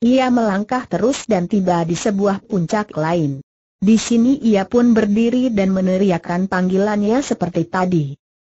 Ia melangkah terus dan tiba di sebuah puncak lain. Di sini ia pun berdiri dan meneriakkan panggilannya seperti tadi.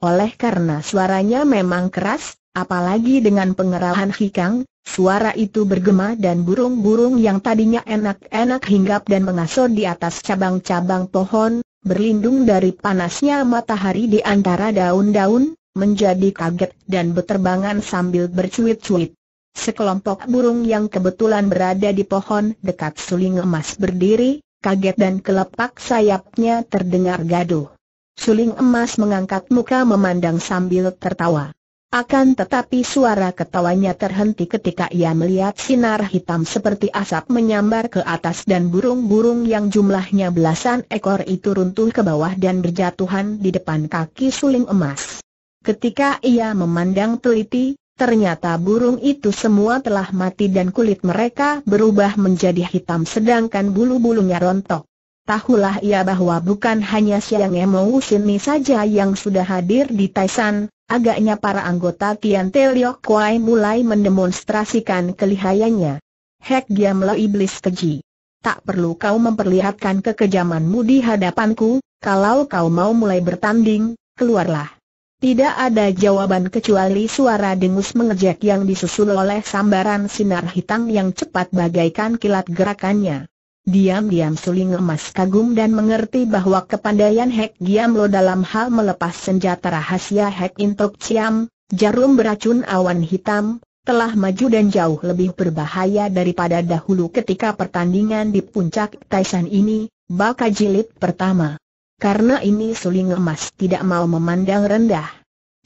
Oleh karena suaranya memang keras, apalagi dengan pengerahan hikang, suara itu bergema dan burung-burung yang tadinya enak-enak hinggap dan mengasuh di atas cabang-cabang pohon, berlindung dari panasnya matahari di antara daun-daun, menjadi kaget dan berterbangan sambil bercuit-cuit. Sekelompok burung yang kebetulan berada di pohon dekat suling emas berdiri, kaget dan kelepak sayapnya terdengar gaduh. Suling emas mengangkat muka memandang sambil tertawa. Akan tetapi suara ketawanya terhenti ketika ia melihat sinar hitam seperti asap menyambar ke atas dan burung-burung yang jumlahnya belasan ekor itu runtuh ke bawah dan berjatuhan di depan kaki suling emas. Ketika ia memandang teliti, Ternyata burung itu semua telah mati dan kulit mereka berubah menjadi hitam sedangkan bulu-bulunya rontok. Tahulah ia bahwa bukan hanya Siang Emou Sini saja yang sudah hadir di Taisan, agaknya para anggota Tian Teliok Kuai mulai mendemonstrasikan kelihayannya. Hek melalui iblis keji. Tak perlu kau memperlihatkan kekejamanmu di hadapanku, kalau kau mau mulai bertanding, keluarlah. Tidak ada jawaban kecuali suara dengus mengejek yang disusul oleh sambaran sinar hitam yang cepat bagaikan kilat gerakannya. Diam-diam Suling Emas kagum dan mengerti bahwa kepandaian Hek Giam Lo dalam hal melepas senjata rahasia Hek Intok Ciam, jarum beracun awan hitam, telah maju dan jauh lebih berbahaya daripada dahulu ketika pertandingan di puncak Taisan ini, Baka Jilid pertama karena ini suling emas tidak mau memandang rendah.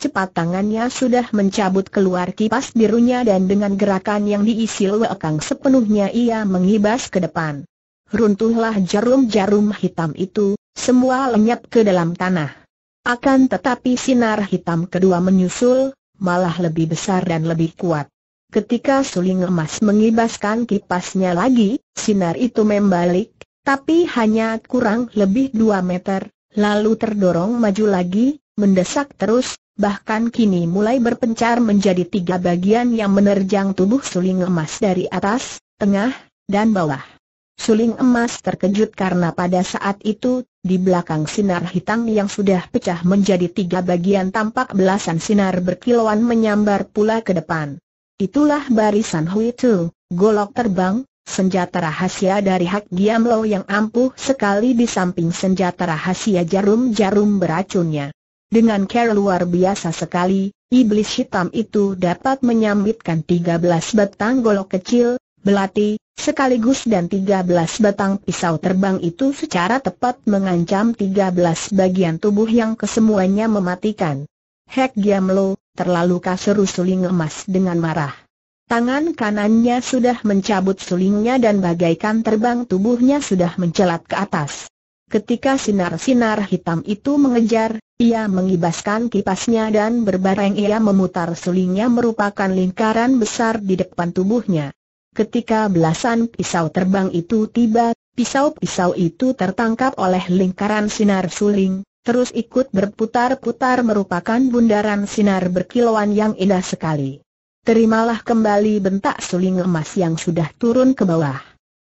Cepat tangannya sudah mencabut keluar kipas birunya dan dengan gerakan yang diisi lekang sepenuhnya ia mengibas ke depan. Runtuhlah jarum-jarum hitam itu, semua lenyap ke dalam tanah. Akan tetapi sinar hitam kedua menyusul, malah lebih besar dan lebih kuat. Ketika suling emas mengibaskan kipasnya lagi, sinar itu membalik, tapi hanya kurang lebih dua meter, lalu terdorong maju lagi, mendesak terus, bahkan kini mulai berpencar menjadi tiga bagian yang menerjang tubuh suling emas dari atas, tengah, dan bawah. Suling emas terkejut karena pada saat itu, di belakang sinar hitam yang sudah pecah menjadi tiga bagian tampak belasan sinar berkilauan menyambar pula ke depan. Itulah barisan Hui Tu, golok terbang, Senjata rahasia dari Hak Giam Lo yang ampuh sekali di samping senjata rahasia jarum-jarum beracunnya. Dengan care luar biasa sekali, iblis hitam itu dapat menyambitkan 13 batang golok kecil, belati, sekaligus dan 13 batang pisau terbang itu secara tepat mengancam 13 bagian tubuh yang kesemuanya mematikan. Hak Giam Lo, terlalu kasar Suling emas dengan marah. Tangan kanannya sudah mencabut sulingnya dan bagaikan terbang tubuhnya sudah mencelat ke atas. Ketika sinar-sinar hitam itu mengejar, ia mengibaskan kipasnya dan berbareng ia memutar sulingnya merupakan lingkaran besar di depan tubuhnya. Ketika belasan pisau terbang itu tiba, pisau-pisau itu tertangkap oleh lingkaran sinar suling, terus ikut berputar-putar merupakan bundaran sinar berkilauan yang indah sekali. Terimalah kembali bentak suling emas yang sudah turun ke bawah.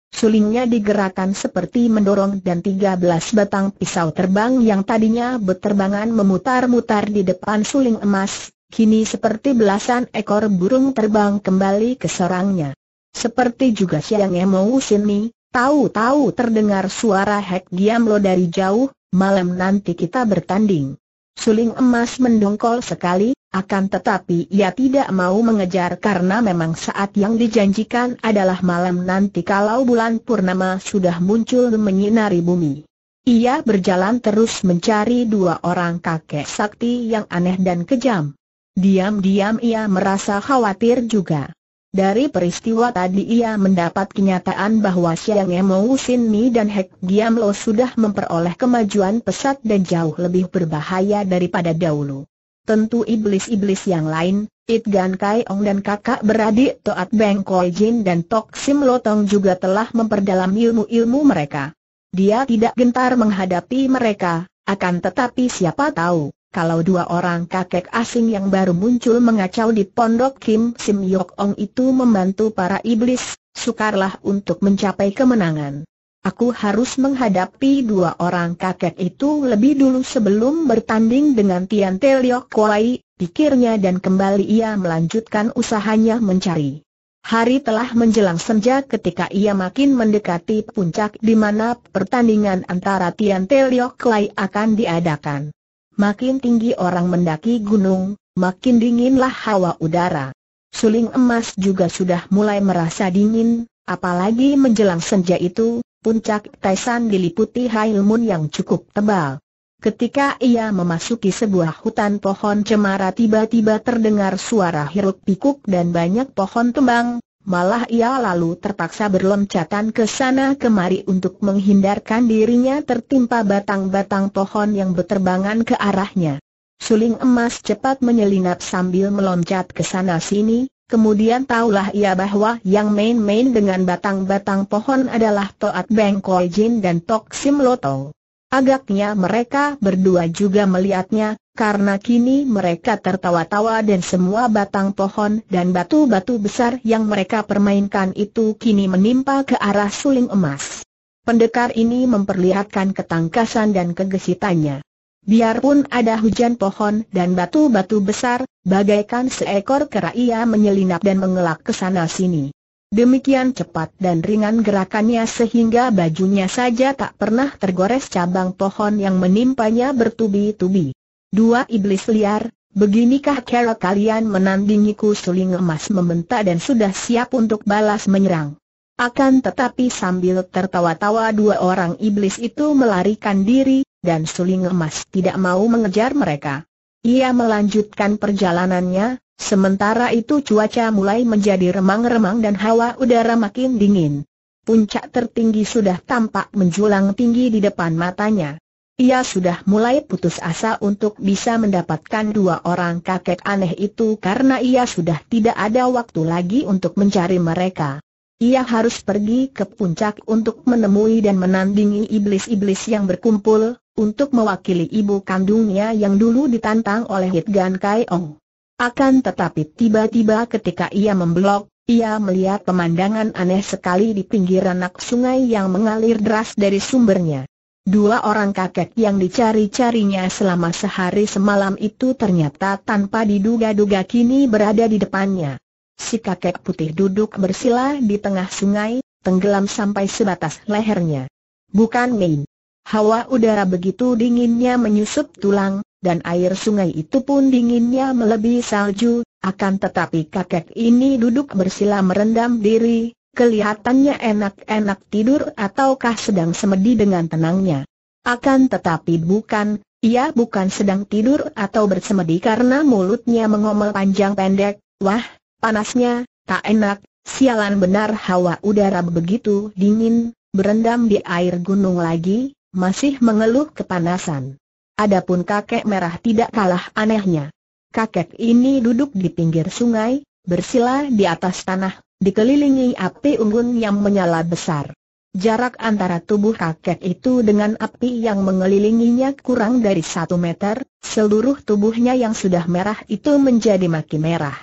Sulingnya digerakkan seperti mendorong dan 13 batang pisau terbang yang tadinya berterbangan memutar-mutar di depan suling emas, kini seperti belasan ekor burung terbang kembali ke sarangnya. Seperti juga siang mau Sini, tahu-tahu terdengar suara hek diam lo dari jauh, malam nanti kita bertanding. Suling emas mendongkol sekali, akan tetapi ia tidak mau mengejar karena memang saat yang dijanjikan adalah malam nanti kalau bulan purnama sudah muncul menyinari bumi. Ia berjalan terus mencari dua orang kakek sakti yang aneh dan kejam. Diam-diam ia merasa khawatir juga. Dari peristiwa tadi ia mendapat kenyataan bahwa Siang Sin Mi dan Hek Giam Lo sudah memperoleh kemajuan pesat dan jauh lebih berbahaya daripada dahulu tentu iblis-iblis yang lain, It Gan Kai Ong dan kakak beradik Toat Beng Koi Jin dan Tok Sim Lotong juga telah memperdalam ilmu-ilmu mereka. Dia tidak gentar menghadapi mereka, akan tetapi siapa tahu, kalau dua orang kakek asing yang baru muncul mengacau di pondok Kim Sim Yok Ong itu membantu para iblis, sukarlah untuk mencapai kemenangan. Aku harus menghadapi dua orang kakek itu lebih dulu sebelum bertanding dengan Tian Te Liok Kuai, pikirnya dan kembali ia melanjutkan usahanya mencari. Hari telah menjelang senja ketika ia makin mendekati puncak di mana pertandingan antara Tian Te Liok Kuai akan diadakan. Makin tinggi orang mendaki gunung, makin dinginlah hawa udara. Suling emas juga sudah mulai merasa dingin, apalagi menjelang senja itu, puncak Taisan diliputi moon yang cukup tebal. Ketika ia memasuki sebuah hutan pohon cemara tiba-tiba terdengar suara hiruk pikuk dan banyak pohon tembang, malah ia lalu terpaksa berloncatan ke sana kemari untuk menghindarkan dirinya tertimpa batang-batang pohon yang berterbangan ke arahnya. Suling emas cepat menyelinap sambil meloncat ke sana sini, Kemudian taulah ia bahwa yang main-main dengan batang-batang pohon adalah Toat Beng Koi Jin dan Tok Sim Loto. Agaknya mereka berdua juga melihatnya, karena kini mereka tertawa-tawa dan semua batang pohon dan batu-batu besar yang mereka permainkan itu kini menimpa ke arah suling emas. Pendekar ini memperlihatkan ketangkasan dan kegesitannya. Biarpun ada hujan pohon dan batu-batu besar, bagaikan seekor kera ia menyelinap dan mengelak ke sana sini. Demikian cepat dan ringan gerakannya sehingga bajunya saja tak pernah tergores cabang pohon yang menimpanya bertubi-tubi. Dua iblis liar, beginikah kera kalian menandingiku suling emas membentak dan sudah siap untuk balas menyerang. Akan tetapi sambil tertawa-tawa dua orang iblis itu melarikan diri, dan suling emas tidak mau mengejar mereka. Ia melanjutkan perjalanannya, sementara itu cuaca mulai menjadi remang-remang dan hawa udara makin dingin. Puncak tertinggi sudah tampak menjulang tinggi di depan matanya. Ia sudah mulai putus asa untuk bisa mendapatkan dua orang kakek aneh itu karena ia sudah tidak ada waktu lagi untuk mencari mereka. Ia harus pergi ke puncak untuk menemui dan menandingi iblis-iblis yang berkumpul, untuk mewakili ibu kandungnya yang dulu ditantang oleh Hit Hitgan Kaiong. Akan tetapi tiba-tiba ketika ia memblok, ia melihat pemandangan aneh sekali di pinggir anak sungai yang mengalir deras dari sumbernya. Dua orang kakek yang dicari-carinya selama sehari semalam itu ternyata tanpa diduga-duga kini berada di depannya. Si kakek putih duduk bersila di tengah sungai, tenggelam sampai sebatas lehernya. Bukan main. Hawa udara begitu dinginnya menyusup tulang, dan air sungai itu pun dinginnya melebihi salju, akan tetapi kakek ini duduk bersila merendam diri, kelihatannya enak-enak tidur ataukah sedang semedi dengan tenangnya. Akan tetapi bukan, ia bukan sedang tidur atau bersemedi karena mulutnya mengomel panjang pendek, wah, panasnya, tak enak, sialan benar hawa udara begitu dingin, berendam di air gunung lagi, masih mengeluh kepanasan. Adapun kakek merah tidak kalah anehnya. Kakek ini duduk di pinggir sungai, bersila di atas tanah, dikelilingi api unggun yang menyala besar. Jarak antara tubuh kakek itu dengan api yang mengelilinginya kurang dari satu meter, seluruh tubuhnya yang sudah merah itu menjadi makin merah.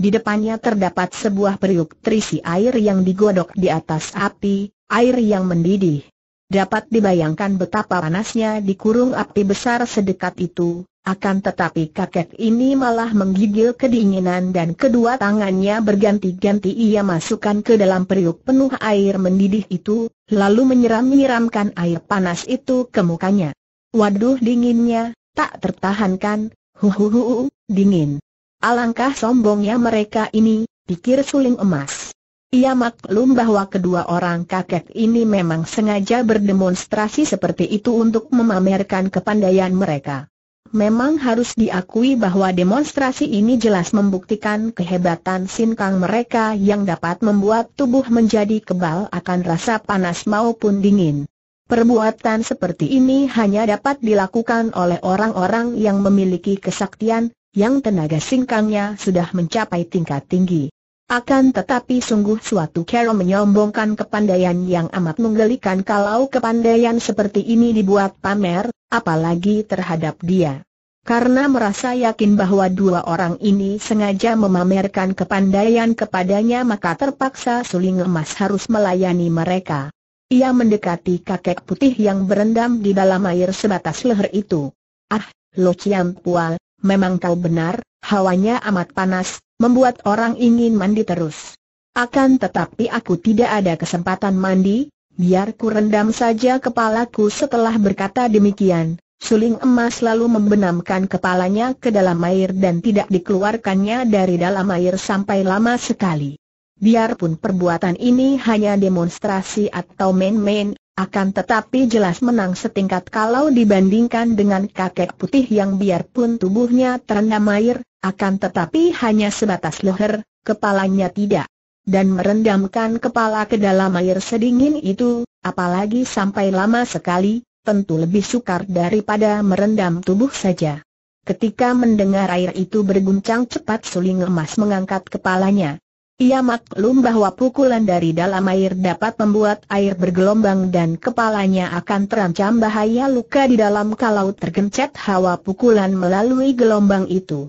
Di depannya terdapat sebuah periuk terisi air yang digodok di atas api, air yang mendidih. Dapat dibayangkan betapa panasnya di kurung api besar sedekat itu, akan tetapi kakek ini malah menggigil kedinginan dan kedua tangannya berganti-ganti ia masukkan ke dalam periuk penuh air mendidih itu, lalu menyiram-nyiramkan air panas itu ke mukanya. Waduh dinginnya, tak tertahankan, huhuhu, dingin. Alangkah sombongnya mereka ini, pikir suling emas. Ia maklum bahwa kedua orang kakek ini memang sengaja berdemonstrasi seperti itu untuk memamerkan kepandaian mereka. Memang harus diakui bahwa demonstrasi ini jelas membuktikan kehebatan sinkang mereka yang dapat membuat tubuh menjadi kebal akan rasa panas maupun dingin. Perbuatan seperti ini hanya dapat dilakukan oleh orang-orang yang memiliki kesaktian, yang tenaga singkangnya sudah mencapai tingkat tinggi. Akan tetapi sungguh suatu cara menyombongkan kepandaian yang amat menggelikan kalau kepandaian seperti ini dibuat pamer, apalagi terhadap dia. Karena merasa yakin bahwa dua orang ini sengaja memamerkan kepandaian kepadanya maka terpaksa suling emas harus melayani mereka. Ia mendekati kakek putih yang berendam di dalam air sebatas leher itu. Ah, Lo Chiam Pual, memang kau benar, Hawanya amat panas, membuat orang ingin mandi terus. Akan tetapi aku tidak ada kesempatan mandi, biar ku rendam saja kepalaku setelah berkata demikian. Suling emas lalu membenamkan kepalanya ke dalam air dan tidak dikeluarkannya dari dalam air sampai lama sekali. Biarpun perbuatan ini hanya demonstrasi atau main-main, akan tetapi jelas menang setingkat kalau dibandingkan dengan kakek putih yang biarpun tubuhnya terendam air, akan tetapi hanya sebatas leher, kepalanya tidak. Dan merendamkan kepala ke dalam air sedingin itu, apalagi sampai lama sekali, tentu lebih sukar daripada merendam tubuh saja. Ketika mendengar air itu berguncang cepat suling emas mengangkat kepalanya. Ia maklum bahwa pukulan dari dalam air dapat membuat air bergelombang dan kepalanya akan terancam bahaya luka di dalam kalau tergencet hawa pukulan melalui gelombang itu.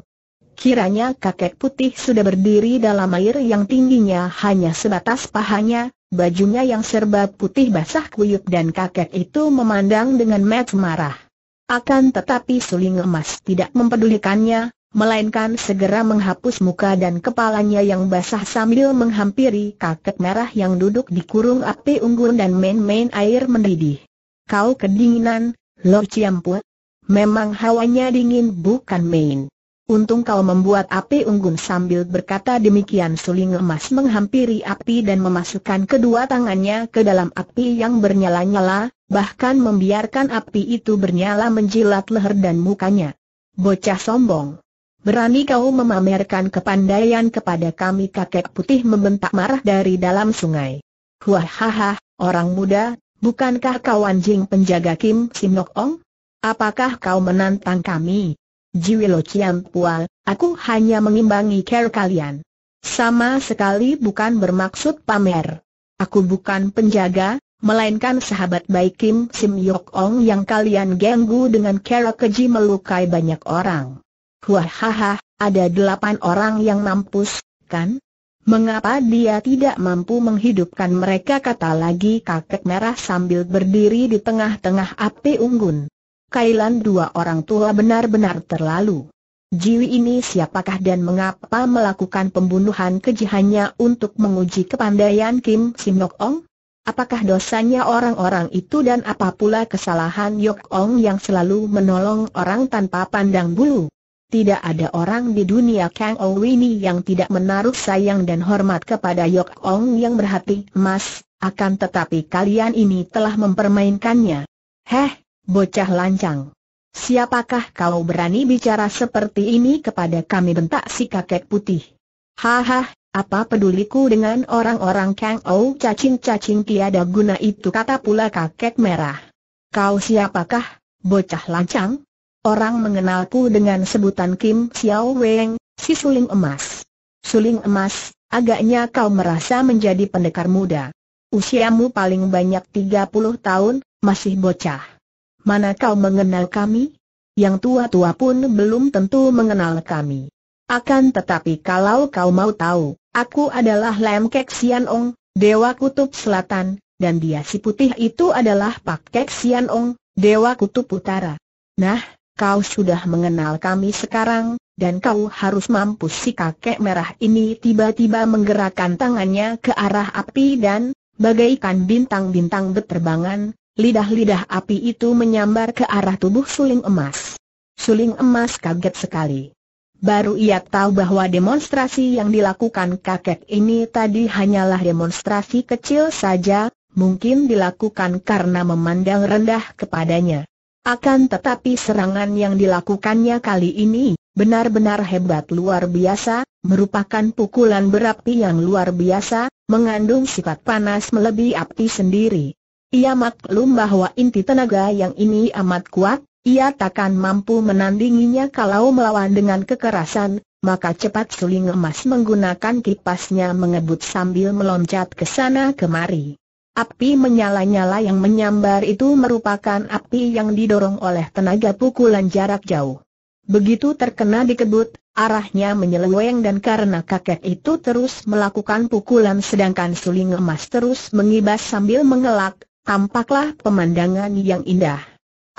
Kiranya kakek putih sudah berdiri dalam air yang tingginya hanya sebatas pahanya, bajunya yang serba putih basah kuyup dan kakek itu memandang dengan mat marah. Akan tetapi suling emas tidak mempedulikannya, melainkan segera menghapus muka dan kepalanya yang basah sambil menghampiri kakek merah yang duduk di kurung api unggun dan main-main air mendidih. Kau kedinginan, Lo Ciampu? Memang hawanya dingin bukan main. Untung kau membuat api unggun sambil berkata demikian suling emas menghampiri api dan memasukkan kedua tangannya ke dalam api yang bernyala-nyala, bahkan membiarkan api itu bernyala menjilat leher dan mukanya. Bocah sombong. Berani kau memamerkan kepandaian kepada kami kakek putih membentak marah dari dalam sungai. Huahaha, orang muda, bukankah kau anjing penjaga Kim Sim Nok Ong? Apakah kau menantang kami? Jiwilo Chiam Pual, aku hanya mengimbangi care kalian. Sama sekali bukan bermaksud pamer. Aku bukan penjaga, melainkan sahabat baik Kim Sim Yok Ong yang kalian ganggu dengan care keji melukai banyak orang. Huahaha, ada delapan orang yang mampus, kan? Mengapa dia tidak mampu menghidupkan mereka kata lagi kakek merah sambil berdiri di tengah-tengah api unggun. Kailan dua orang tua benar-benar terlalu. Jiwi ini siapakah dan mengapa melakukan pembunuhan kejihannya untuk menguji kepandaian Kim Sim Yok Ong? Apakah dosanya orang-orang itu dan apa pula kesalahan Yok Ong yang selalu menolong orang tanpa pandang bulu? tidak ada orang di dunia Kang ini yang tidak menaruh sayang dan hormat kepada Yok Ong yang berhati emas, akan tetapi kalian ini telah mempermainkannya. Heh, bocah lancang. Siapakah kau berani bicara seperti ini kepada kami bentak si kakek putih? Haha, apa peduliku dengan orang-orang Kang Ou cacing-cacing tiada guna itu kata pula kakek merah. Kau siapakah, bocah lancang? Orang mengenalku dengan sebutan Kim Xiao Weng, si suling emas. Suling emas, agaknya kau merasa menjadi pendekar muda. Usiamu paling banyak 30 tahun, masih bocah. Mana kau mengenal kami? Yang tua-tua pun belum tentu mengenal kami. Akan tetapi kalau kau mau tahu, aku adalah Lam Kek Sian Ong, Dewa Kutub Selatan, dan dia si putih itu adalah Pak Kek Sian Ong, Dewa Kutub Utara. Nah, kau sudah mengenal kami sekarang, dan kau harus mampu si kakek merah ini tiba-tiba menggerakkan tangannya ke arah api dan, bagaikan bintang-bintang berterbangan, lidah-lidah api itu menyambar ke arah tubuh suling emas. Suling emas kaget sekali. Baru ia tahu bahwa demonstrasi yang dilakukan kakek ini tadi hanyalah demonstrasi kecil saja, mungkin dilakukan karena memandang rendah kepadanya. Akan tetapi serangan yang dilakukannya kali ini, benar-benar hebat luar biasa, merupakan pukulan berapi yang luar biasa, mengandung sifat panas melebihi api sendiri. Ia maklum bahwa inti tenaga yang ini amat kuat, ia takkan mampu menandinginya kalau melawan dengan kekerasan, maka cepat suling emas menggunakan kipasnya mengebut sambil meloncat ke sana kemari. Api menyala-nyala yang menyambar itu merupakan api yang didorong oleh tenaga pukulan jarak jauh. Begitu terkena dikebut, arahnya menyeleweng dan karena kakek itu terus melakukan pukulan sedangkan suling emas terus mengibas sambil mengelak, tampaklah pemandangan yang indah.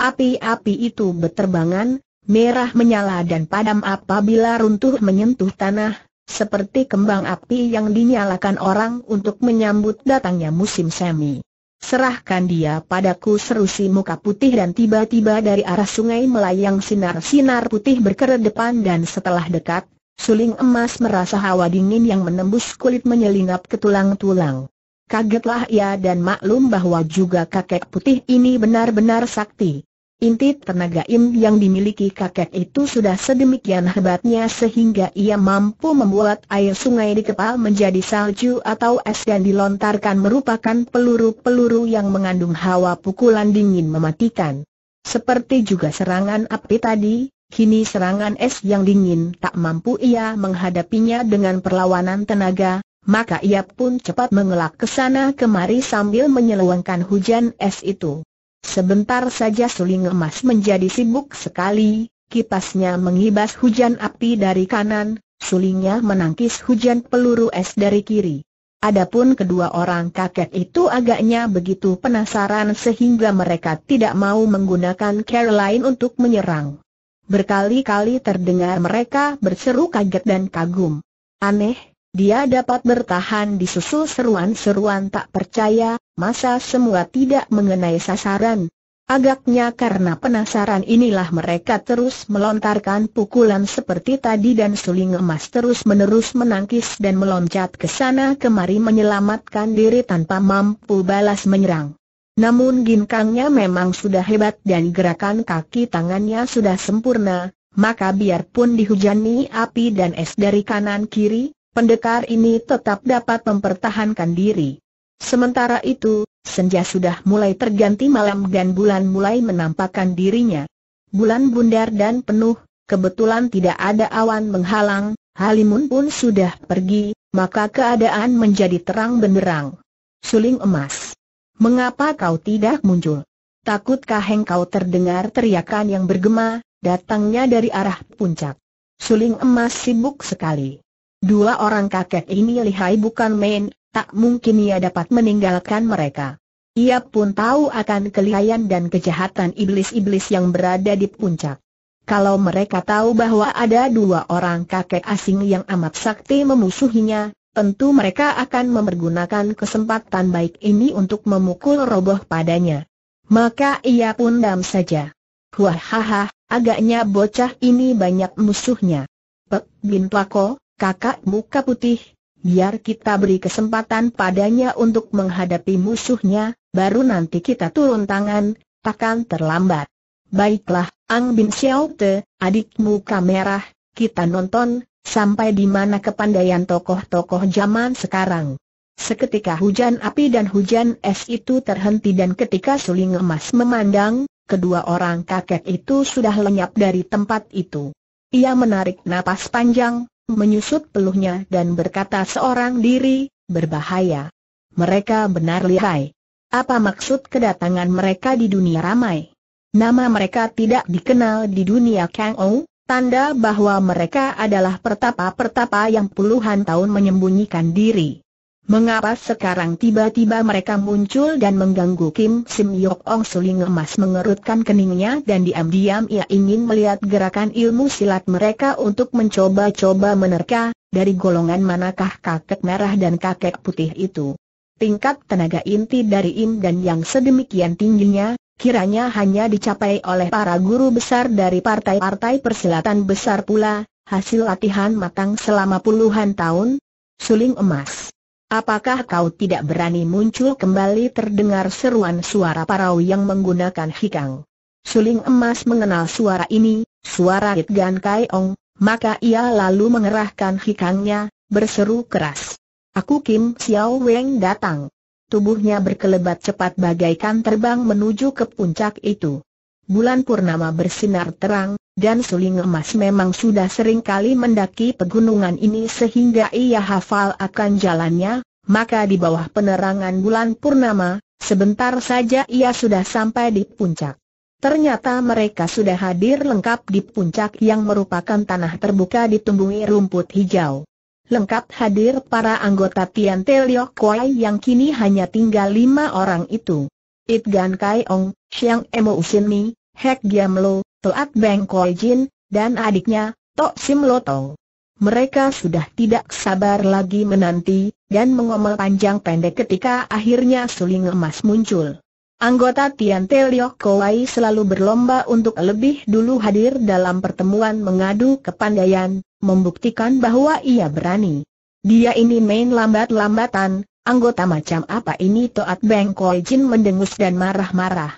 Api-api itu berterbangan, merah menyala dan padam apabila runtuh menyentuh tanah, seperti kembang api yang dinyalakan orang untuk menyambut datangnya musim semi. Serahkan dia padaku seru si muka putih dan tiba-tiba dari arah sungai melayang sinar-sinar putih depan dan setelah dekat, suling emas merasa hawa dingin yang menembus kulit menyelinap ke tulang-tulang. Kagetlah ia dan maklum bahwa juga kakek putih ini benar-benar sakti. Inti tenaga im yang dimiliki kakek itu sudah sedemikian hebatnya sehingga ia mampu membuat air sungai di kepal menjadi salju atau es dan dilontarkan merupakan peluru-peluru yang mengandung hawa pukulan dingin mematikan. Seperti juga serangan api tadi, kini serangan es yang dingin tak mampu ia menghadapinya dengan perlawanan tenaga, maka ia pun cepat mengelak ke sana kemari sambil menyeluangkan hujan es itu. Sebentar saja suling emas menjadi sibuk sekali, kipasnya mengibas hujan api dari kanan, sulingnya menangkis hujan peluru es dari kiri. Adapun kedua orang kakek itu agaknya begitu penasaran sehingga mereka tidak mau menggunakan Caroline untuk menyerang. Berkali-kali terdengar mereka berseru kaget dan kagum. Aneh, dia dapat bertahan di susul seruan-seruan tak percaya, masa semua tidak mengenai sasaran. Agaknya karena penasaran inilah mereka terus melontarkan pukulan seperti tadi dan suling emas terus-menerus menangkis dan meloncat ke sana kemari menyelamatkan diri tanpa mampu balas menyerang. Namun ginkangnya memang sudah hebat dan gerakan kaki tangannya sudah sempurna, maka biarpun dihujani api dan es dari kanan kiri, pendekar ini tetap dapat mempertahankan diri. Sementara itu, senja sudah mulai terganti malam dan bulan mulai menampakkan dirinya. Bulan bundar dan penuh, kebetulan tidak ada awan menghalang, Halimun pun sudah pergi, maka keadaan menjadi terang benderang. Suling emas. Mengapa kau tidak muncul? Takutkah engkau terdengar teriakan yang bergema, datangnya dari arah puncak? Suling emas sibuk sekali. Dua orang kakek ini lihai bukan main, tak mungkin ia dapat meninggalkan mereka. Ia pun tahu akan kelihayan dan kejahatan iblis-iblis yang berada di puncak. Kalau mereka tahu bahwa ada dua orang kakek asing yang amat sakti memusuhinya, tentu mereka akan mempergunakan kesempatan baik ini untuk memukul roboh padanya. Maka ia pun dam saja. Wahaha, agaknya bocah ini banyak musuhnya. Pek Bin Plako, kakak muka putih, biar kita beri kesempatan padanya untuk menghadapi musuhnya, baru nanti kita turun tangan, takkan terlambat. Baiklah, Ang Bin Xiao Te, adikmu kamera, kita nonton, sampai di mana kepandaian tokoh-tokoh zaman sekarang. Seketika hujan api dan hujan es itu terhenti dan ketika suling emas memandang, kedua orang kakek itu sudah lenyap dari tempat itu. Ia menarik napas panjang, menyusut peluhnya dan berkata seorang diri, berbahaya. Mereka benar lihai. Apa maksud kedatangan mereka di dunia ramai? Nama mereka tidak dikenal di dunia Kang Ou, tanda bahwa mereka adalah pertapa-pertapa yang puluhan tahun menyembunyikan diri. Mengapa sekarang tiba-tiba mereka muncul dan mengganggu Kim Sim Yok Ong Suling emas mengerutkan keningnya dan diam-diam ia ingin melihat gerakan ilmu silat mereka untuk mencoba-coba menerka, dari golongan manakah kakek merah dan kakek putih itu. Tingkat tenaga inti dari Im dan yang sedemikian tingginya, kiranya hanya dicapai oleh para guru besar dari partai-partai persilatan besar pula, hasil latihan matang selama puluhan tahun, suling emas. Apakah kau tidak berani muncul kembali terdengar seruan suara parau yang menggunakan hikang? Suling emas mengenal suara ini, suara Kai Ong. maka ia lalu mengerahkan hikangnya, berseru keras. Aku Kim Xiao Weng datang. Tubuhnya berkelebat cepat bagaikan terbang menuju ke puncak itu bulan purnama bersinar terang, dan suling emas memang sudah sering kali mendaki pegunungan ini sehingga ia hafal akan jalannya, maka di bawah penerangan bulan purnama, sebentar saja ia sudah sampai di puncak. Ternyata mereka sudah hadir lengkap di puncak yang merupakan tanah terbuka ditumbuhi rumput hijau. Lengkap hadir para anggota Tian Teliok Kuai yang kini hanya tinggal lima orang itu. It Gan Kai Ong, Xiang Emo Usin Mi, Hek Giam Lo, Toat Beng Koi Jin, dan adiknya, Tok Sim Lo Tong. Mereka sudah tidak sabar lagi menanti, dan mengomel panjang pendek ketika akhirnya suling emas muncul. Anggota Tian Te Liok Kowai selalu berlomba untuk lebih dulu hadir dalam pertemuan mengadu kepandaian, membuktikan bahwa ia berani. Dia ini main lambat-lambatan, Anggota macam apa ini Toat Beng Koi Jin mendengus dan marah-marah.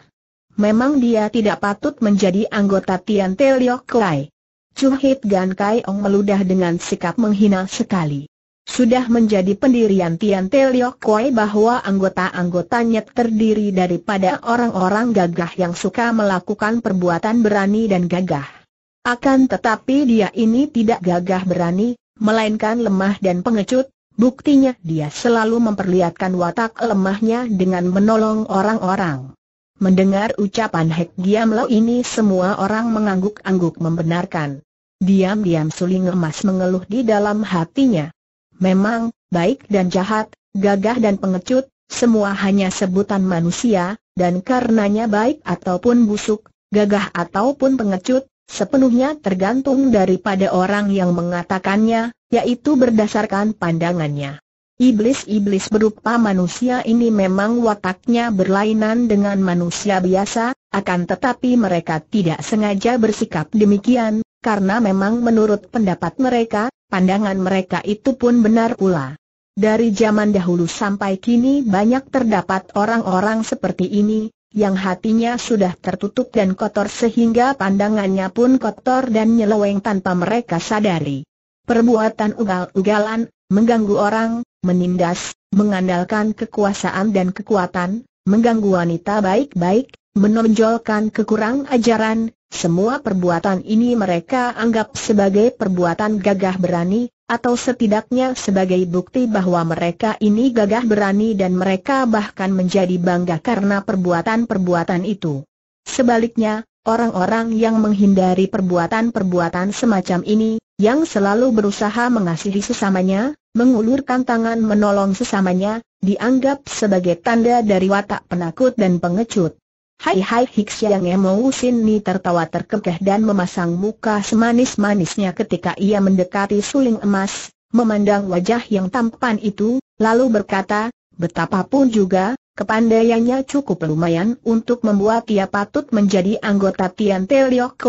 Memang dia tidak patut menjadi anggota Tian Te Liok Lai. Cuhit Gan Kai Ong meludah dengan sikap menghina sekali. Sudah menjadi pendirian Tian Te Liok Koi bahwa anggota-anggotanya terdiri daripada orang-orang gagah yang suka melakukan perbuatan berani dan gagah. Akan tetapi dia ini tidak gagah berani, melainkan lemah dan pengecut, Buktinya dia selalu memperlihatkan watak lemahnya dengan menolong orang-orang. Mendengar ucapan Hek Giam Lo ini semua orang mengangguk-angguk membenarkan. Diam-diam suling emas mengeluh di dalam hatinya. Memang, baik dan jahat, gagah dan pengecut, semua hanya sebutan manusia, dan karenanya baik ataupun busuk, gagah ataupun pengecut, Sepenuhnya tergantung daripada orang yang mengatakannya, yaitu berdasarkan pandangannya. Iblis-iblis berupa manusia ini memang wataknya berlainan dengan manusia biasa, akan tetapi mereka tidak sengaja bersikap demikian, karena memang menurut pendapat mereka, pandangan mereka itu pun benar pula. Dari zaman dahulu sampai kini banyak terdapat orang-orang seperti ini, yang hatinya sudah tertutup dan kotor sehingga pandangannya pun kotor dan nyeleweng tanpa mereka sadari. Perbuatan ugal-ugalan, mengganggu orang, menindas, mengandalkan kekuasaan dan kekuatan, mengganggu wanita baik-baik, menonjolkan kekurang ajaran, semua perbuatan ini mereka anggap sebagai perbuatan gagah berani, atau setidaknya sebagai bukti bahwa mereka ini gagah berani dan mereka bahkan menjadi bangga karena perbuatan-perbuatan itu. Sebaliknya, orang-orang yang menghindari perbuatan-perbuatan semacam ini, yang selalu berusaha mengasihi sesamanya, mengulurkan tangan menolong sesamanya, dianggap sebagai tanda dari watak penakut dan pengecut. Hai hai Hicks yang emosin ni tertawa terkekeh dan memasang muka semanis-manisnya ketika ia mendekati suling emas, memandang wajah yang tampan itu, lalu berkata, betapapun juga, kepandaiannya cukup lumayan untuk membuat ia patut menjadi anggota Tian Teliok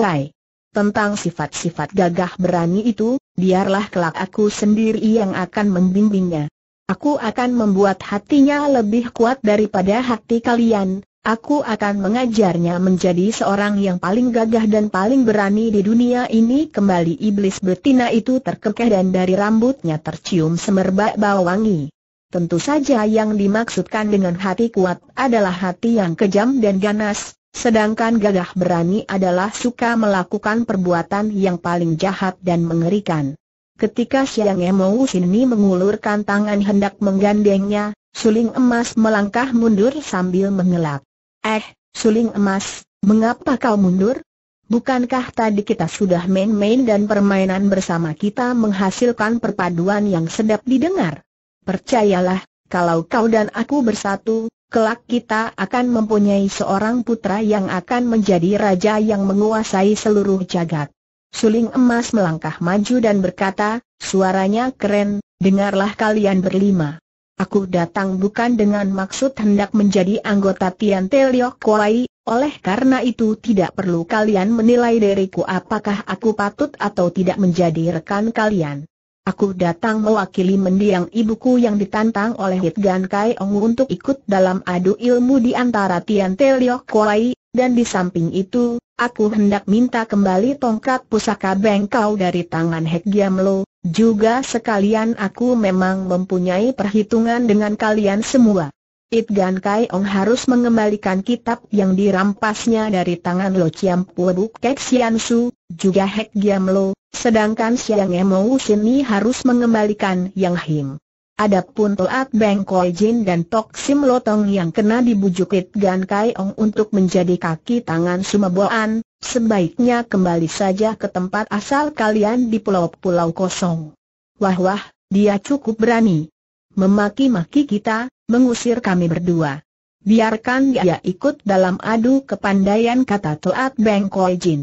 Tentang sifat-sifat gagah berani itu, biarlah kelak aku sendiri yang akan membimbingnya. Aku akan membuat hatinya lebih kuat daripada hati kalian, Aku akan mengajarnya menjadi seorang yang paling gagah dan paling berani di dunia ini Kembali iblis betina itu terkekeh dan dari rambutnya tercium semerbak bau wangi Tentu saja yang dimaksudkan dengan hati kuat adalah hati yang kejam dan ganas Sedangkan gagah berani adalah suka melakukan perbuatan yang paling jahat dan mengerikan Ketika Siang Emou Sini mengulurkan tangan hendak menggandengnya, suling emas melangkah mundur sambil mengelak. Eh, suling emas, mengapa kau mundur? Bukankah tadi kita sudah main-main dan permainan bersama kita menghasilkan perpaduan yang sedap didengar? Percayalah, kalau kau dan aku bersatu, kelak kita akan mempunyai seorang putra yang akan menjadi raja yang menguasai seluruh jagat. Suling emas melangkah maju dan berkata, suaranya keren, dengarlah kalian berlima. Aku datang bukan dengan maksud hendak menjadi anggota Tian Telio Kuai, oleh karena itu tidak perlu kalian menilai diriku apakah aku patut atau tidak menjadi rekan kalian. Aku datang mewakili mendiang ibuku yang ditantang oleh Hit Gan Kai Ong untuk ikut dalam adu ilmu di antara Tian Te Liok Kuai, dan di samping itu, aku hendak minta kembali tongkat pusaka bengkau dari tangan Hek Giam Lo, juga sekalian aku memang mempunyai perhitungan dengan kalian semua. It Gan Kai Ong harus mengembalikan kitab yang dirampasnya dari tangan Lo Chiam Pue Buk Kek Sian Su, juga Hek Giam Lo, sedangkan Siang Emo Sini harus mengembalikan Yang Him. Adapun Toat Beng Koi Jin dan Tok Sim Lotong yang kena dibujuk It Gan Kai Ong untuk menjadi kaki tangan Sumeboan, sebaiknya kembali saja ke tempat asal kalian di pulau-pulau kosong. Wah wah, dia cukup berani. Memaki-maki kita, mengusir kami berdua. Biarkan dia ikut dalam adu kepandaian kata Toat Beng Koi Jin.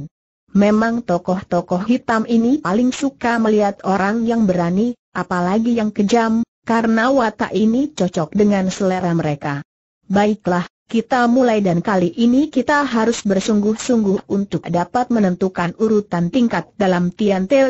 Memang tokoh-tokoh hitam ini paling suka melihat orang yang berani, apalagi yang kejam, karena watak ini cocok dengan selera mereka. Baiklah, kita mulai dan kali ini kita harus bersungguh-sungguh untuk dapat menentukan urutan tingkat dalam Tian Te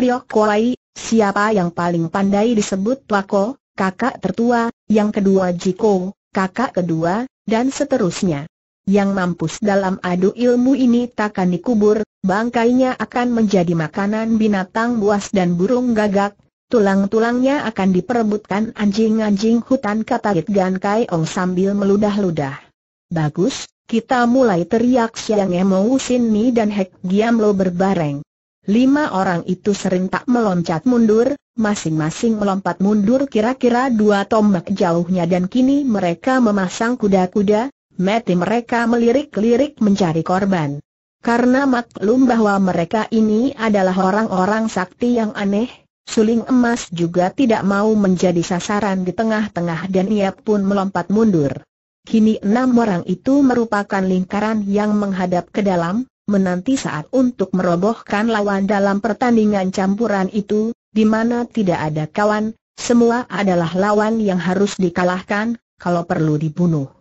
siapa yang paling pandai disebut Wako, kakak tertua, yang kedua Jiko, kakak kedua, dan seterusnya yang mampus dalam adu ilmu ini takkan dikubur, bangkainya akan menjadi makanan binatang buas dan burung gagak, tulang-tulangnya akan diperebutkan anjing-anjing hutan kata Gan Kai Ong sambil meludah-ludah. Bagus, kita mulai teriak Siang Emo Sin Mi dan Hek Giam Lo berbareng. Lima orang itu sering tak meloncat mundur, masing-masing melompat mundur kira-kira dua tombak jauhnya dan kini mereka memasang kuda-kuda, mati mereka melirik-lirik mencari korban. Karena maklum bahwa mereka ini adalah orang-orang sakti yang aneh, suling emas juga tidak mau menjadi sasaran di tengah-tengah dan ia pun melompat mundur. Kini enam orang itu merupakan lingkaran yang menghadap ke dalam, menanti saat untuk merobohkan lawan dalam pertandingan campuran itu, di mana tidak ada kawan, semua adalah lawan yang harus dikalahkan, kalau perlu dibunuh.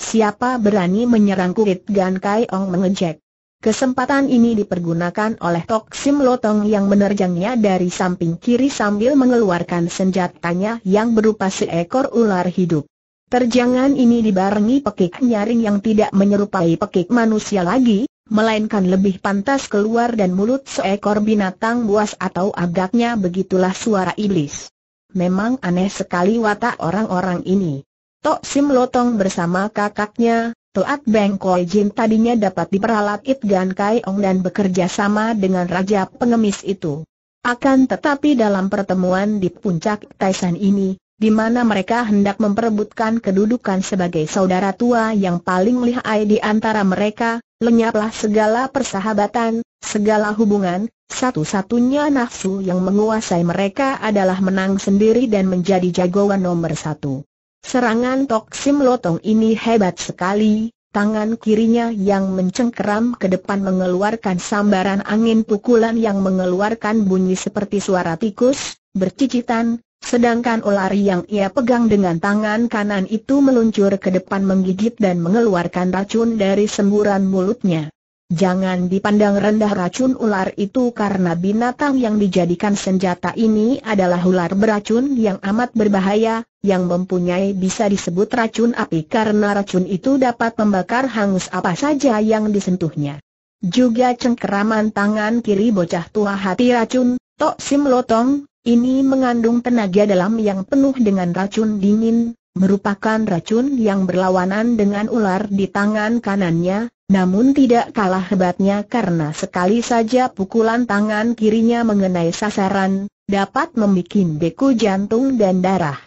Siapa berani menyerang kulit Gan Kai Ong mengejek. Kesempatan ini dipergunakan oleh Tok Sim Lotong yang menerjangnya dari samping kiri sambil mengeluarkan senjatanya yang berupa seekor ular hidup. Terjangan ini dibarengi pekik nyaring yang tidak menyerupai pekik manusia lagi, melainkan lebih pantas keluar dan mulut seekor binatang buas atau agaknya begitulah suara iblis. Memang aneh sekali watak orang-orang ini. Tok Sim Lotong bersama kakaknya, Toat Beng Koi Jin tadinya dapat diperalat It Gan Kai Ong dan bekerja sama dengan Raja Pengemis itu. Akan tetapi dalam pertemuan di puncak Taisan ini, di mana mereka hendak memperebutkan kedudukan sebagai saudara tua yang paling lihai di antara mereka, lenyaplah segala persahabatan, segala hubungan, satu-satunya nafsu yang menguasai mereka adalah menang sendiri dan menjadi jagoan nomor satu. Serangan Toksim Lotong ini hebat sekali, tangan kirinya yang mencengkeram ke depan mengeluarkan sambaran angin pukulan yang mengeluarkan bunyi seperti suara tikus, bercicitan, sedangkan ular yang ia pegang dengan tangan kanan itu meluncur ke depan menggigit dan mengeluarkan racun dari semburan mulutnya. Jangan dipandang rendah racun ular itu karena binatang yang dijadikan senjata ini adalah ular beracun yang amat berbahaya, yang mempunyai bisa disebut racun api karena racun itu dapat membakar hangus apa saja yang disentuhnya. Juga cengkeraman tangan kiri bocah tua hati racun, Tok Sim Lotong, ini mengandung tenaga dalam yang penuh dengan racun dingin, merupakan racun yang berlawanan dengan ular di tangan kanannya, namun tidak kalah hebatnya karena sekali saja pukulan tangan kirinya mengenai sasaran, dapat membuat beku jantung dan darah.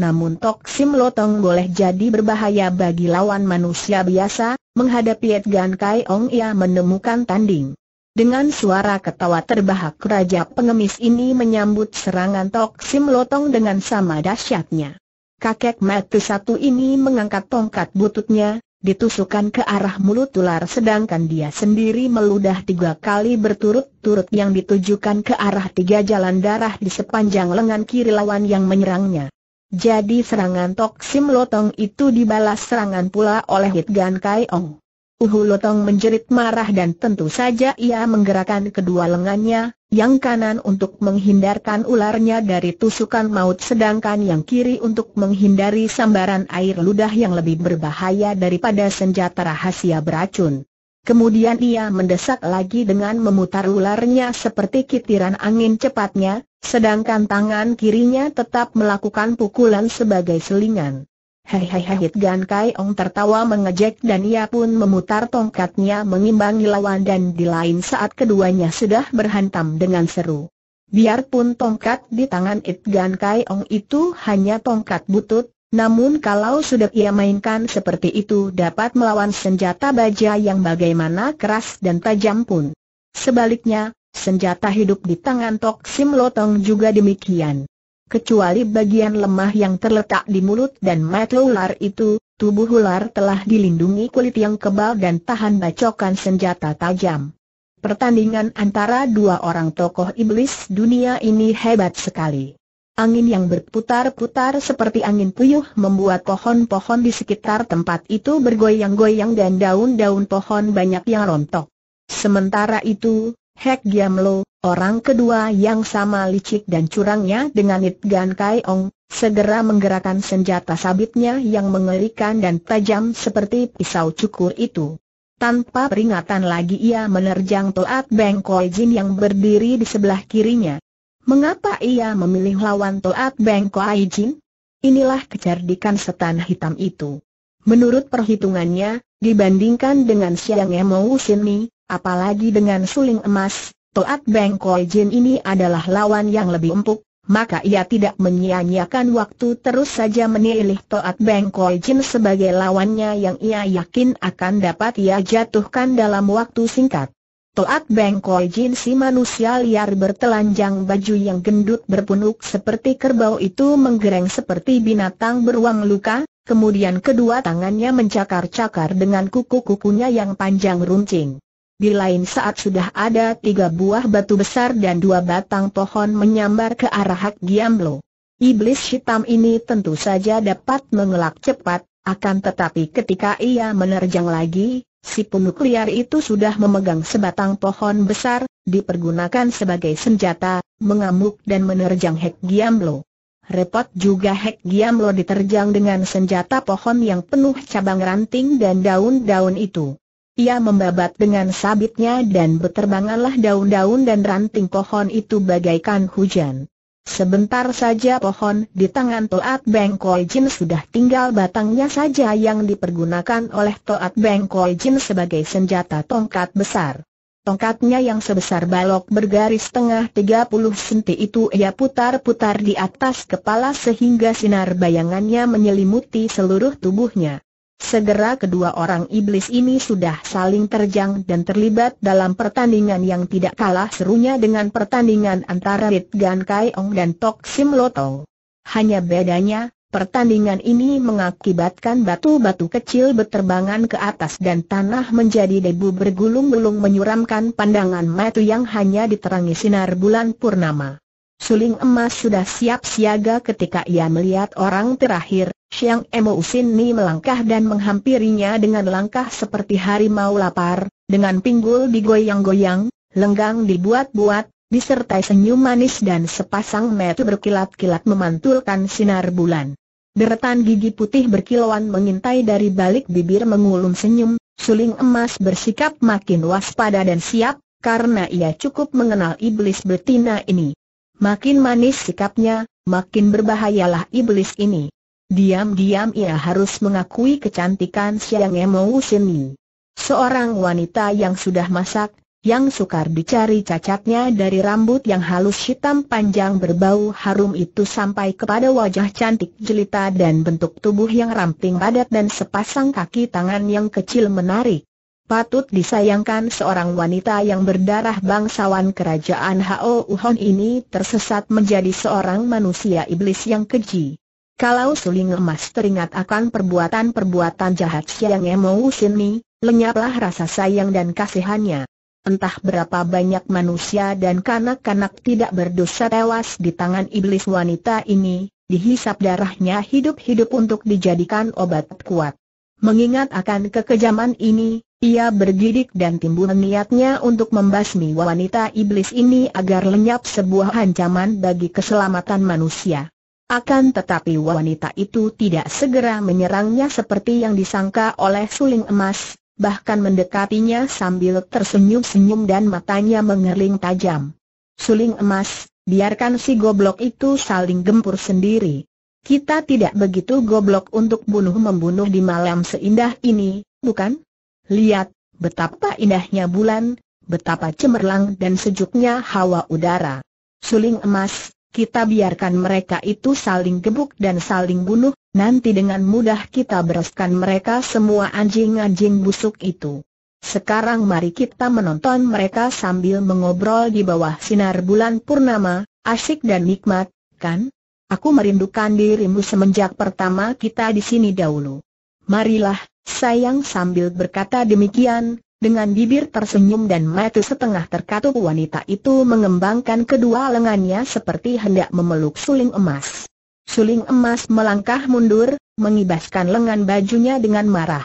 Namun Tok Sim Lotong boleh jadi berbahaya bagi lawan manusia biasa, menghadapi Edgan Kai Ong ia menemukan tanding. Dengan suara ketawa terbahak Raja Pengemis ini menyambut serangan Tok Sim Lotong dengan sama dahsyatnya. Kakek mati satu ini mengangkat tongkat bututnya, ditusukan ke arah mulut ular sedangkan dia sendiri meludah tiga kali berturut-turut yang ditujukan ke arah tiga jalan darah di sepanjang lengan kiri lawan yang menyerangnya. Jadi serangan Tok Sim Lotong itu dibalas serangan pula oleh Hit Gan Kai Ong. Uhu Lotong menjerit marah dan tentu saja ia menggerakkan kedua lengannya, yang kanan untuk menghindarkan ularnya dari tusukan maut sedangkan yang kiri untuk menghindari sambaran air ludah yang lebih berbahaya daripada senjata rahasia beracun. Kemudian ia mendesak lagi dengan memutar ularnya seperti kitiran angin cepatnya, sedangkan tangan kirinya tetap melakukan pukulan sebagai selingan. Hei hei hei Gan Kai Ong tertawa mengejek dan ia pun memutar tongkatnya mengimbangi lawan dan di lain saat keduanya sudah berhantam dengan seru. Biarpun tongkat di tangan It Gan Kai Ong itu hanya tongkat butut, namun kalau sudah ia mainkan seperti itu dapat melawan senjata baja yang bagaimana keras dan tajam pun. Sebaliknya, senjata hidup di tangan Tok Sim Lotong juga demikian. Kecuali bagian lemah yang terletak di mulut dan mata ular itu, tubuh ular telah dilindungi kulit yang kebal dan tahan bacokan senjata tajam. Pertandingan antara dua orang tokoh iblis dunia ini hebat sekali. Angin yang berputar-putar seperti angin puyuh membuat pohon-pohon di sekitar tempat itu bergoyang-goyang dan daun-daun pohon banyak yang rontok. Sementara itu, Hek Giamlo, Orang kedua yang sama licik dan curangnya dengan It Gan Kai Ong, segera menggerakkan senjata sabitnya yang mengerikan dan tajam seperti pisau cukur itu. Tanpa peringatan lagi ia menerjang Toat Beng Koi Jin yang berdiri di sebelah kirinya. Mengapa ia memilih lawan Toat Beng Koi Jin? Inilah kecerdikan setan hitam itu. Menurut perhitungannya, dibandingkan dengan Siang Emo Sini, apalagi dengan suling emas, Toat Beng Koi Jin ini adalah lawan yang lebih empuk, maka ia tidak menyia-nyiakan waktu terus saja menilih Toat Beng Koi Jin sebagai lawannya yang ia yakin akan dapat ia jatuhkan dalam waktu singkat. Toat Beng Koi Jin si manusia liar bertelanjang baju yang gendut berpunuk seperti kerbau itu menggereng seperti binatang beruang luka, kemudian kedua tangannya mencakar-cakar dengan kuku-kukunya yang panjang runcing. Di lain saat sudah ada tiga buah batu besar dan dua batang pohon menyambar ke arah Hak Giamblo, Iblis hitam ini tentu saja dapat mengelak cepat, akan tetapi ketika ia menerjang lagi, si punuk liar itu sudah memegang sebatang pohon besar, dipergunakan sebagai senjata, mengamuk dan menerjang Hek Giamlo. Repot juga Hek Giamlo diterjang dengan senjata pohon yang penuh cabang ranting dan daun-daun itu. Ia membabat dengan sabitnya dan beterbanganlah daun-daun dan ranting pohon itu bagaikan hujan. Sebentar saja pohon di tangan Toat Bengkoi Jin sudah tinggal batangnya saja yang dipergunakan oleh Toat Bengkoi Jin sebagai senjata tongkat besar. Tongkatnya yang sebesar balok bergaris tengah 30 senti itu ia putar-putar di atas kepala sehingga sinar bayangannya menyelimuti seluruh tubuhnya. Segera kedua orang iblis ini sudah saling terjang dan terlibat dalam pertandingan yang tidak kalah serunya dengan pertandingan antara Rit Gan Kai Ong dan Tok Sim Lotong. Hanya bedanya, pertandingan ini mengakibatkan batu-batu kecil berterbangan ke atas dan tanah menjadi debu bergulung-gulung menyuramkan pandangan mata yang hanya diterangi sinar bulan purnama. Suling emas sudah siap siaga ketika ia melihat orang terakhir, Xiang Emo Sinmi melangkah dan menghampirinya dengan langkah seperti harimau lapar, dengan pinggul digoyang-goyang, lenggang dibuat-buat, disertai senyum manis dan sepasang mata berkilat-kilat memantulkan sinar bulan. Deretan gigi putih berkilauan mengintai dari balik bibir mengulum senyum, suling emas bersikap makin waspada dan siap, karena ia cukup mengenal iblis betina ini. Makin manis sikapnya, makin berbahayalah iblis ini. Diam-diam ia harus mengakui kecantikan Siang Emou Sini. Seorang wanita yang sudah masak, yang sukar dicari cacatnya dari rambut yang halus hitam panjang berbau harum itu sampai kepada wajah cantik jelita dan bentuk tubuh yang ramping padat dan sepasang kaki tangan yang kecil menarik. Patut disayangkan seorang wanita yang berdarah bangsawan kerajaan Hao Uhon ini tersesat menjadi seorang manusia iblis yang keji. Kalau suling emas teringat akan perbuatan-perbuatan jahat Siang Emo Sini, lenyaplah rasa sayang dan kasihannya. Entah berapa banyak manusia dan kanak-kanak tidak berdosa tewas di tangan iblis wanita ini, dihisap darahnya hidup-hidup untuk dijadikan obat kuat. Mengingat akan kekejaman ini, ia bergidik dan timbul niatnya untuk membasmi wanita iblis ini agar lenyap sebuah ancaman bagi keselamatan manusia. Akan tetapi wanita itu tidak segera menyerangnya seperti yang disangka oleh suling emas, bahkan mendekatinya sambil tersenyum-senyum dan matanya mengerling tajam. Suling emas, biarkan si goblok itu saling gempur sendiri. Kita tidak begitu goblok untuk bunuh-membunuh di malam seindah ini, bukan? Lihat, betapa indahnya bulan, betapa cemerlang dan sejuknya hawa udara. Suling emas, kita biarkan mereka itu saling gebuk dan saling bunuh, nanti dengan mudah kita bereskan mereka semua anjing-anjing busuk itu. Sekarang mari kita menonton mereka sambil mengobrol di bawah sinar bulan purnama, asik dan nikmat, kan? Aku merindukan dirimu semenjak pertama kita di sini dahulu. Marilah, sayang sambil berkata demikian, dengan bibir tersenyum dan mata setengah terkatup wanita itu mengembangkan kedua lengannya seperti hendak memeluk suling emas. Suling emas melangkah mundur, mengibaskan lengan bajunya dengan marah.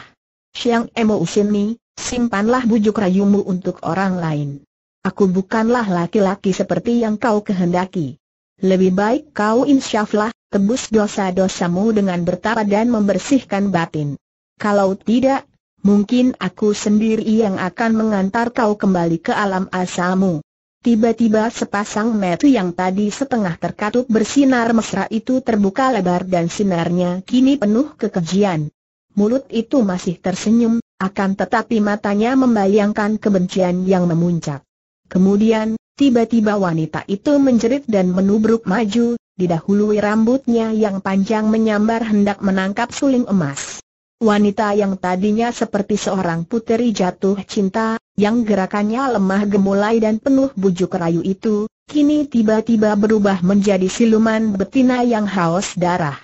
Siang Emo Usini, simpanlah bujuk rayumu untuk orang lain. Aku bukanlah laki-laki seperti yang kau kehendaki. Lebih baik kau insyaflah, tebus dosa-dosamu dengan bertapa dan membersihkan batin. Kalau tidak, mungkin aku sendiri yang akan mengantar kau kembali ke alam asalmu. Tiba-tiba sepasang mata yang tadi setengah terkatup bersinar mesra itu terbuka lebar dan sinarnya kini penuh kekejian. Mulut itu masih tersenyum, akan tetapi matanya membayangkan kebencian yang memuncak. Kemudian, tiba-tiba wanita itu menjerit dan menubruk maju, didahului rambutnya yang panjang menyambar hendak menangkap suling emas. Wanita yang tadinya seperti seorang puteri jatuh cinta, yang gerakannya lemah gemulai dan penuh bujuk rayu itu, kini tiba-tiba berubah menjadi siluman betina yang haus darah.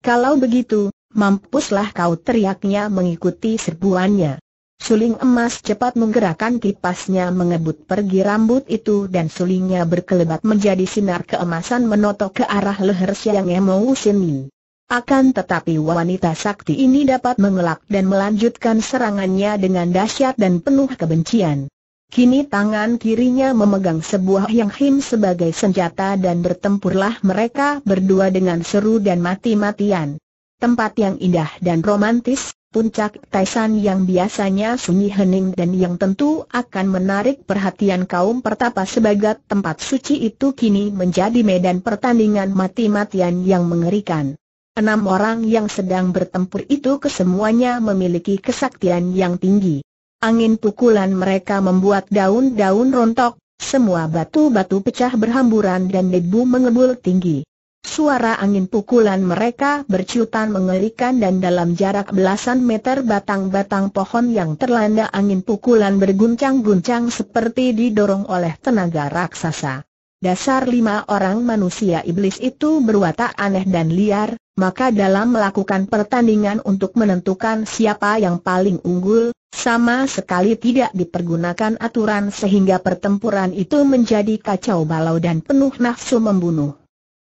Kalau begitu, mampuslah kau teriaknya mengikuti serbuannya. Suling emas cepat menggerakkan kipasnya mengebut pergi rambut itu dan sulingnya berkelebat menjadi sinar keemasan menotok ke arah leher Siang yang ini. Akan tetapi wanita sakti ini dapat mengelak dan melanjutkan serangannya dengan dahsyat dan penuh kebencian. Kini tangan kirinya memegang sebuah yang him sebagai senjata dan bertempurlah mereka berdua dengan seru dan mati-matian. Tempat yang indah dan romantis, puncak Taisan yang biasanya sunyi hening dan yang tentu akan menarik perhatian kaum pertapa sebagai tempat suci itu kini menjadi medan pertandingan mati-matian yang mengerikan. Enam orang yang sedang bertempur itu kesemuanya memiliki kesaktian yang tinggi. Angin pukulan mereka membuat daun-daun rontok, semua batu-batu pecah berhamburan dan debu mengebul tinggi. Suara angin pukulan mereka berciutan mengerikan dan dalam jarak belasan meter batang-batang pohon yang terlanda angin pukulan berguncang-guncang seperti didorong oleh tenaga raksasa. Dasar lima orang manusia iblis itu berwatak aneh dan liar, maka dalam melakukan pertandingan untuk menentukan siapa yang paling unggul, sama sekali tidak dipergunakan aturan sehingga pertempuran itu menjadi kacau balau dan penuh nafsu membunuh.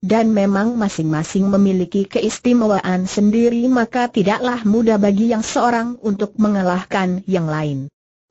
Dan memang masing-masing memiliki keistimewaan sendiri maka tidaklah mudah bagi yang seorang untuk mengalahkan yang lain.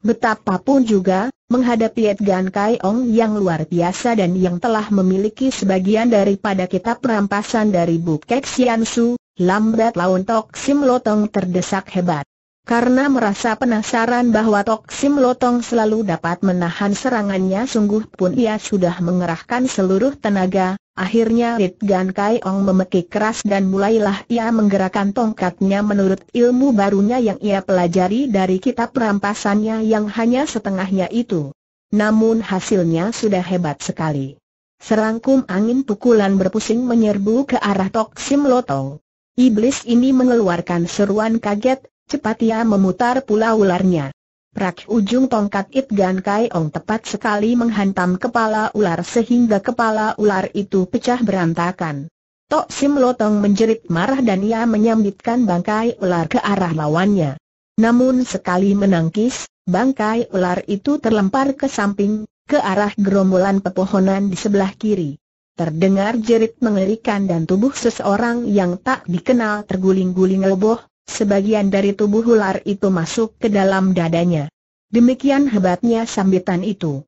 Betapapun juga, menghadapi Edgan Kai Ong yang luar biasa dan yang telah memiliki sebagian daripada kitab perampasan dari Bukek Su, Lambat Laun Tok Sim Lotong terdesak hebat. Karena merasa penasaran bahwa toksim Lotong selalu dapat menahan serangannya sungguh pun ia sudah mengerahkan seluruh tenaga, akhirnya Rit Gan Kai Ong memekik keras dan mulailah ia menggerakkan tongkatnya menurut ilmu barunya yang ia pelajari dari kitab rampasannya yang hanya setengahnya itu. Namun hasilnya sudah hebat sekali. Serangkum angin pukulan berpusing menyerbu ke arah toksim Lotong. Iblis ini mengeluarkan seruan kaget, Cepat ia memutar pula ularnya. Prak ujung tongkat It Gan Kai Ong tepat sekali menghantam kepala ular sehingga kepala ular itu pecah berantakan. Tok Sim Lotong menjerit marah dan ia menyambitkan bangkai ular ke arah lawannya. Namun sekali menangkis, bangkai ular itu terlempar ke samping, ke arah gerombolan pepohonan di sebelah kiri. Terdengar jerit mengerikan dan tubuh seseorang yang tak dikenal terguling-guling leboh, sebagian dari tubuh ular itu masuk ke dalam dadanya. Demikian hebatnya sambitan itu.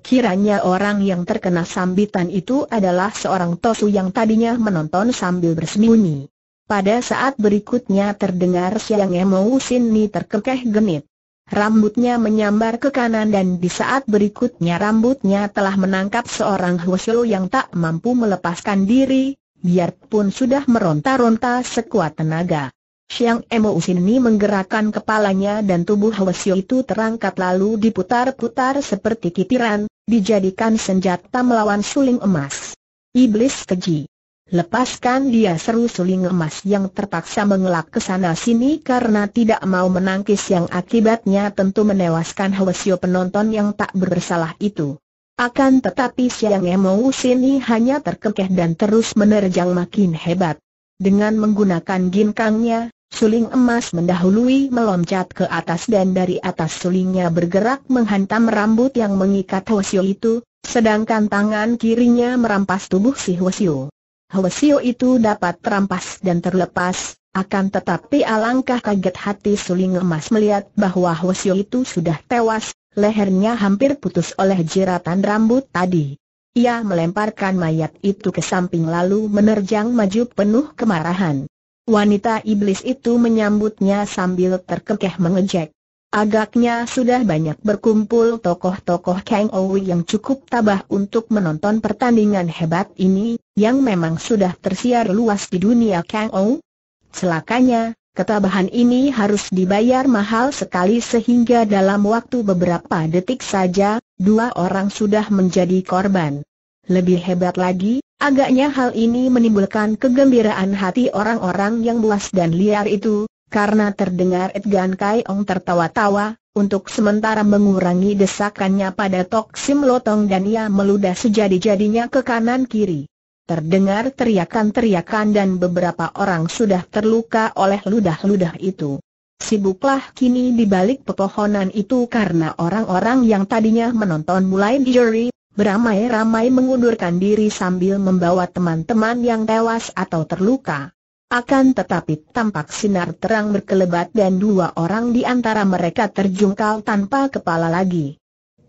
Kiranya orang yang terkena sambitan itu adalah seorang tosu yang tadinya menonton sambil bersembunyi. Pada saat berikutnya terdengar Siang Emo ni terkekeh genit. Rambutnya menyambar ke kanan dan di saat berikutnya rambutnya telah menangkap seorang Hwasyo yang tak mampu melepaskan diri, biarpun sudah meronta-ronta sekuat tenaga. Xiang Emo ini menggerakkan kepalanya dan tubuh Hwasyo itu terangkat lalu diputar-putar seperti kitiran, dijadikan senjata melawan suling emas. Iblis keji. Lepaskan dia seru suling emas yang terpaksa mengelak ke sana sini karena tidak mau menangkis yang akibatnya tentu menewaskan Hwasyo penonton yang tak bersalah itu. Akan tetapi Xiang Emo ini hanya terkekeh dan terus menerjang makin hebat. Dengan menggunakan ginkangnya, Suling emas mendahului meloncat ke atas dan dari atas sulingnya bergerak menghantam rambut yang mengikat Hwasio itu, sedangkan tangan kirinya merampas tubuh si Hwasio. Hwasio itu dapat terampas dan terlepas, akan tetapi alangkah kaget hati suling emas melihat bahwa Hwasio itu sudah tewas, lehernya hampir putus oleh jeratan rambut tadi. Ia melemparkan mayat itu ke samping lalu menerjang maju penuh kemarahan. Wanita iblis itu menyambutnya sambil terkekeh mengejek. Agaknya sudah banyak berkumpul tokoh-tokoh Kang Owi yang cukup tabah untuk menonton pertandingan hebat ini, yang memang sudah tersiar luas di dunia Kang Owi. Celakanya, ketabahan ini harus dibayar mahal sekali sehingga dalam waktu beberapa detik saja, dua orang sudah menjadi korban. Lebih hebat lagi, Agaknya hal ini menimbulkan kegembiraan hati orang-orang yang buas dan liar itu, karena terdengar Edgan Kai Ong tertawa-tawa, untuk sementara mengurangi desakannya pada Tok Sim Lotong dan ia meludah sejadi-jadinya ke kanan-kiri. Terdengar teriakan-teriakan dan beberapa orang sudah terluka oleh ludah-ludah itu. Sibuklah kini di balik pepohonan itu karena orang-orang yang tadinya menonton mulai dijeri, beramai-ramai mengundurkan diri sambil membawa teman-teman yang tewas atau terluka. Akan tetapi tampak sinar terang berkelebat dan dua orang di antara mereka terjungkal tanpa kepala lagi.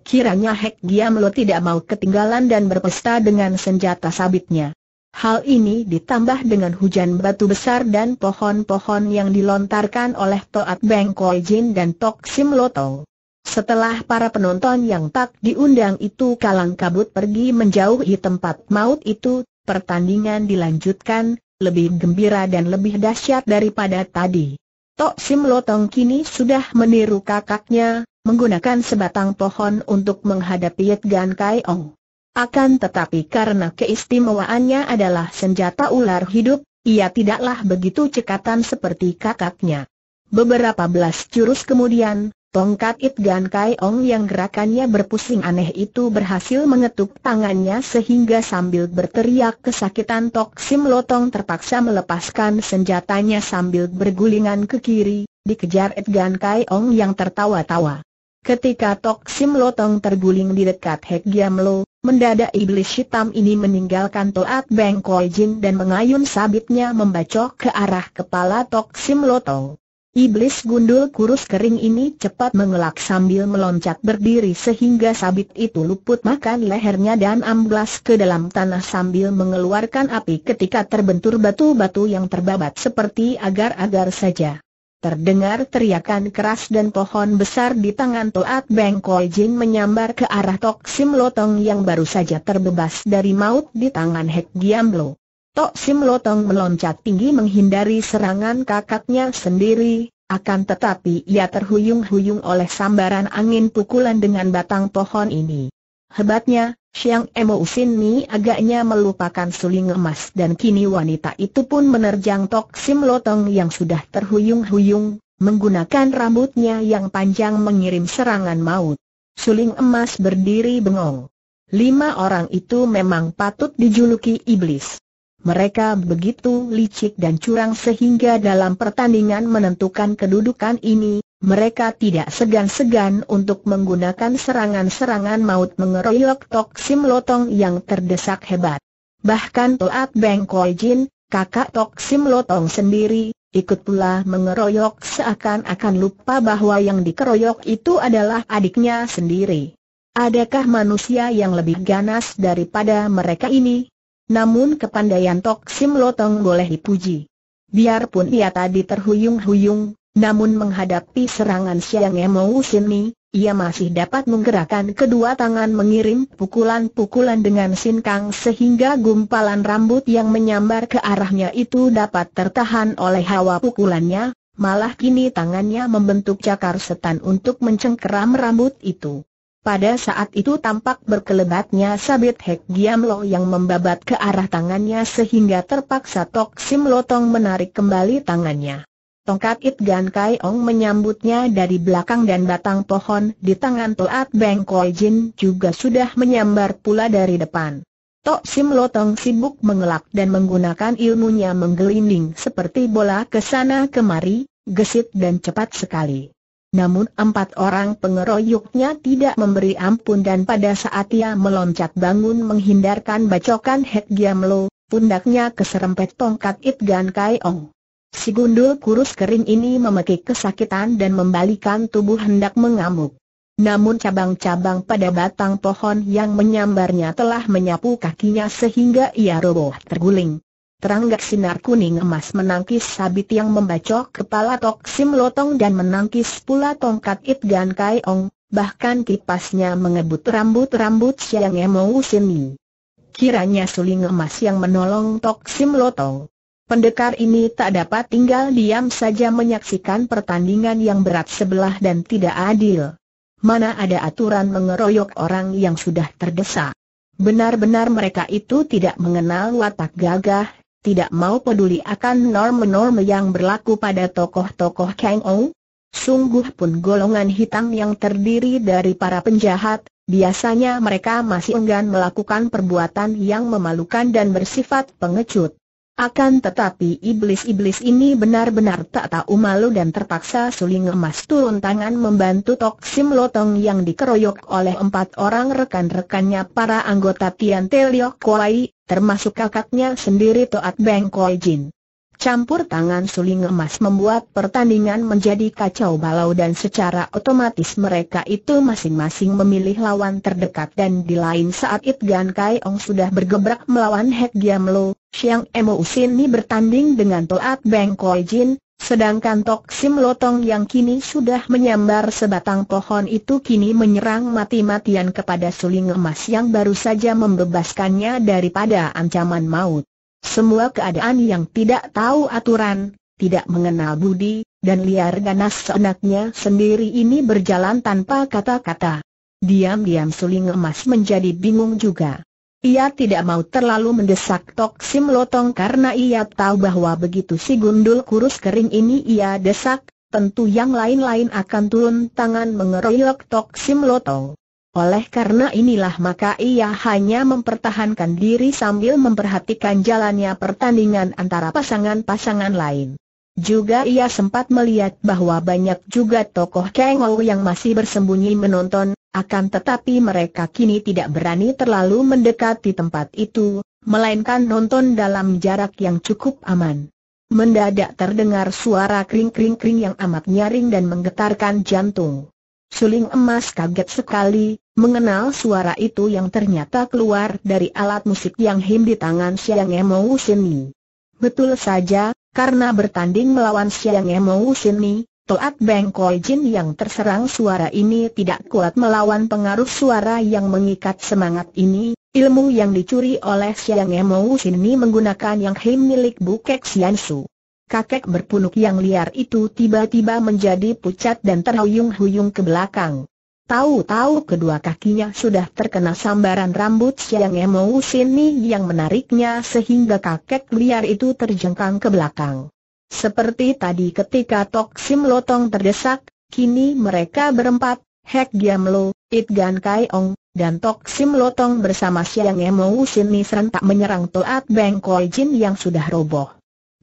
Kiranya Hek Giam Lo tidak mau ketinggalan dan berpesta dengan senjata sabitnya. Hal ini ditambah dengan hujan batu besar dan pohon-pohon yang dilontarkan oleh Toat Beng Koi Jin dan Tok Sim Loto. Setelah para penonton yang tak diundang itu kalang kabut pergi menjauhi tempat maut itu, pertandingan dilanjutkan, lebih gembira dan lebih dahsyat daripada tadi. Tok Sim Lotong kini sudah meniru kakaknya, menggunakan sebatang pohon untuk menghadapi Yit Gan Kai Ong. Akan tetapi karena keistimewaannya adalah senjata ular hidup, ia tidaklah begitu cekatan seperti kakaknya. Beberapa belas jurus kemudian, Tongkat Gan Kai Ong yang gerakannya berpusing aneh itu berhasil mengetuk tangannya sehingga sambil berteriak kesakitan Tok Sim Lotong terpaksa melepaskan senjatanya sambil bergulingan ke kiri, dikejar Gan Kai Ong yang tertawa-tawa. Ketika Tok Sim Lotong terguling di dekat Hek Giam Lo, mendadak iblis hitam ini meninggalkan Toat Beng Koi Jin dan mengayun sabitnya membacok ke arah kepala Tok Sim Lotong. Iblis gundul kurus kering ini cepat mengelak sambil meloncat berdiri sehingga sabit itu luput makan lehernya dan amblas ke dalam tanah sambil mengeluarkan api ketika terbentur batu-batu yang terbabat seperti agar-agar saja. Terdengar teriakan keras dan pohon besar di tangan Toat Beng Koi Jin menyambar ke arah Tok Sim Lotong yang baru saja terbebas dari maut di tangan Hek Giam Lo. Tok Sim Lotong meloncat tinggi menghindari serangan kakaknya sendiri, akan tetapi ia terhuyung-huyung oleh sambaran angin pukulan dengan batang pohon ini. Hebatnya, Siang Emo Usin Ni agaknya melupakan suling emas dan kini wanita itu pun menerjang Tok Sim Lotong yang sudah terhuyung-huyung, menggunakan rambutnya yang panjang mengirim serangan maut. Suling emas berdiri bengong. Lima orang itu memang patut dijuluki iblis. Mereka begitu licik dan curang sehingga dalam pertandingan menentukan kedudukan ini, mereka tidak segan-segan untuk menggunakan serangan-serangan maut mengeroyok Tok Sim Lotong yang terdesak hebat. Bahkan Toat Beng Koi Jin, kakak Tok Sim Lotong sendiri, ikut pula mengeroyok seakan-akan lupa bahwa yang dikeroyok itu adalah adiknya sendiri. Adakah manusia yang lebih ganas daripada mereka ini? Namun kepandaian Tok Sim Lotong boleh dipuji. Biarpun ia tadi terhuyung-huyung, namun menghadapi serangan Siang Emo Sini, ia masih dapat menggerakkan kedua tangan mengirim pukulan-pukulan dengan sinkang sehingga gumpalan rambut yang menyambar ke arahnya itu dapat tertahan oleh hawa pukulannya, malah kini tangannya membentuk cakar setan untuk mencengkeram rambut itu. Pada saat itu tampak berkelebatnya sabit Hek Giam Lo yang membabat ke arah tangannya sehingga terpaksa Tok Sim Lotong menarik kembali tangannya. Tongkat It Gan Kai Ong menyambutnya dari belakang dan batang pohon di tangan Toat Beng Koi Jin juga sudah menyambar pula dari depan. Tok Sim Lotong sibuk mengelak dan menggunakan ilmunya menggelinding seperti bola ke sana kemari, gesit dan cepat sekali. Namun empat orang pengeroyoknya tidak memberi ampun dan pada saat ia meloncat bangun menghindarkan bacokan Hek Giam pundaknya keserempet tongkat It Gan Kai Si gundul kurus kering ini memekik kesakitan dan membalikan tubuh hendak mengamuk. Namun cabang-cabang pada batang pohon yang menyambarnya telah menyapu kakinya sehingga ia roboh terguling. Teranggak sinar kuning emas menangkis sabit yang membacok kepala Tok Sim Lotong dan menangkis pula tongkat It Gan Kai Ong, bahkan kipasnya mengebut rambut-rambut Siang Emo Sini. Kiranya suling emas yang menolong Tok Sim Lotong. Pendekar ini tak dapat tinggal diam saja menyaksikan pertandingan yang berat sebelah dan tidak adil. Mana ada aturan mengeroyok orang yang sudah terdesak. Benar-benar mereka itu tidak mengenal watak gagah tidak mau peduli akan norma-norma yang berlaku pada tokoh-tokoh Kang Ou? Sungguh pun golongan hitam yang terdiri dari para penjahat, biasanya mereka masih enggan melakukan perbuatan yang memalukan dan bersifat pengecut. Akan tetapi iblis-iblis ini benar-benar tak tahu malu dan terpaksa suling emas turun tangan membantu Tok Sim Lotong yang dikeroyok oleh empat orang rekan-rekannya para anggota Tian Teliok Kuai, termasuk kakaknya sendiri Toat Beng Koi Jin campur tangan suling emas membuat pertandingan menjadi kacau balau dan secara otomatis mereka itu masing-masing memilih lawan terdekat dan di lain saat It Gan Kai Ong sudah bergebrak melawan Hek Giam Lo, Xiang Emo ini bertanding dengan Toat Beng Koi Jin, sedangkan Tok Sim Lotong yang kini sudah menyambar sebatang pohon itu kini menyerang mati-matian kepada suling emas yang baru saja membebaskannya daripada ancaman maut. Semua keadaan yang tidak tahu aturan, tidak mengenal budi, dan liar ganas seenaknya sendiri ini berjalan tanpa kata-kata. Diam-diam suling emas menjadi bingung juga. Ia tidak mau terlalu mendesak Toksim Lotong karena ia tahu bahwa begitu si gundul kurus kering ini ia desak, tentu yang lain-lain akan turun tangan mengeroyok Toksim Lotong. Oleh karena inilah maka ia hanya mempertahankan diri sambil memperhatikan jalannya pertandingan antara pasangan-pasangan lain. Juga ia sempat melihat bahwa banyak juga tokoh Kengou yang masih bersembunyi menonton, akan tetapi mereka kini tidak berani terlalu mendekati tempat itu, melainkan nonton dalam jarak yang cukup aman. Mendadak terdengar suara kring-kring-kring yang amat nyaring dan menggetarkan jantung. Suling emas kaget sekali, mengenal suara itu yang ternyata keluar dari alat musik yang him di tangan Siang Emo Usini. Betul saja, karena bertanding melawan Siang Emo Usini, Toat Beng Koi Jin yang terserang suara ini tidak kuat melawan pengaruh suara yang mengikat semangat ini, ilmu yang dicuri oleh Siang Emo Usini menggunakan yang him milik Bukek Siansu kakek berpunuk yang liar itu tiba-tiba menjadi pucat dan terhuyung-huyung ke belakang. Tahu-tahu kedua kakinya sudah terkena sambaran rambut Siang Emo Sini yang menariknya sehingga kakek liar itu terjengkang ke belakang. Seperti tadi ketika Tok Sim Lotong terdesak, kini mereka berempat, Hek Giam Lo, It Gan Kai Ong, dan Tok Sim Lotong bersama Siang Emo Sini serentak menyerang Toat Beng Koi Jin yang sudah roboh.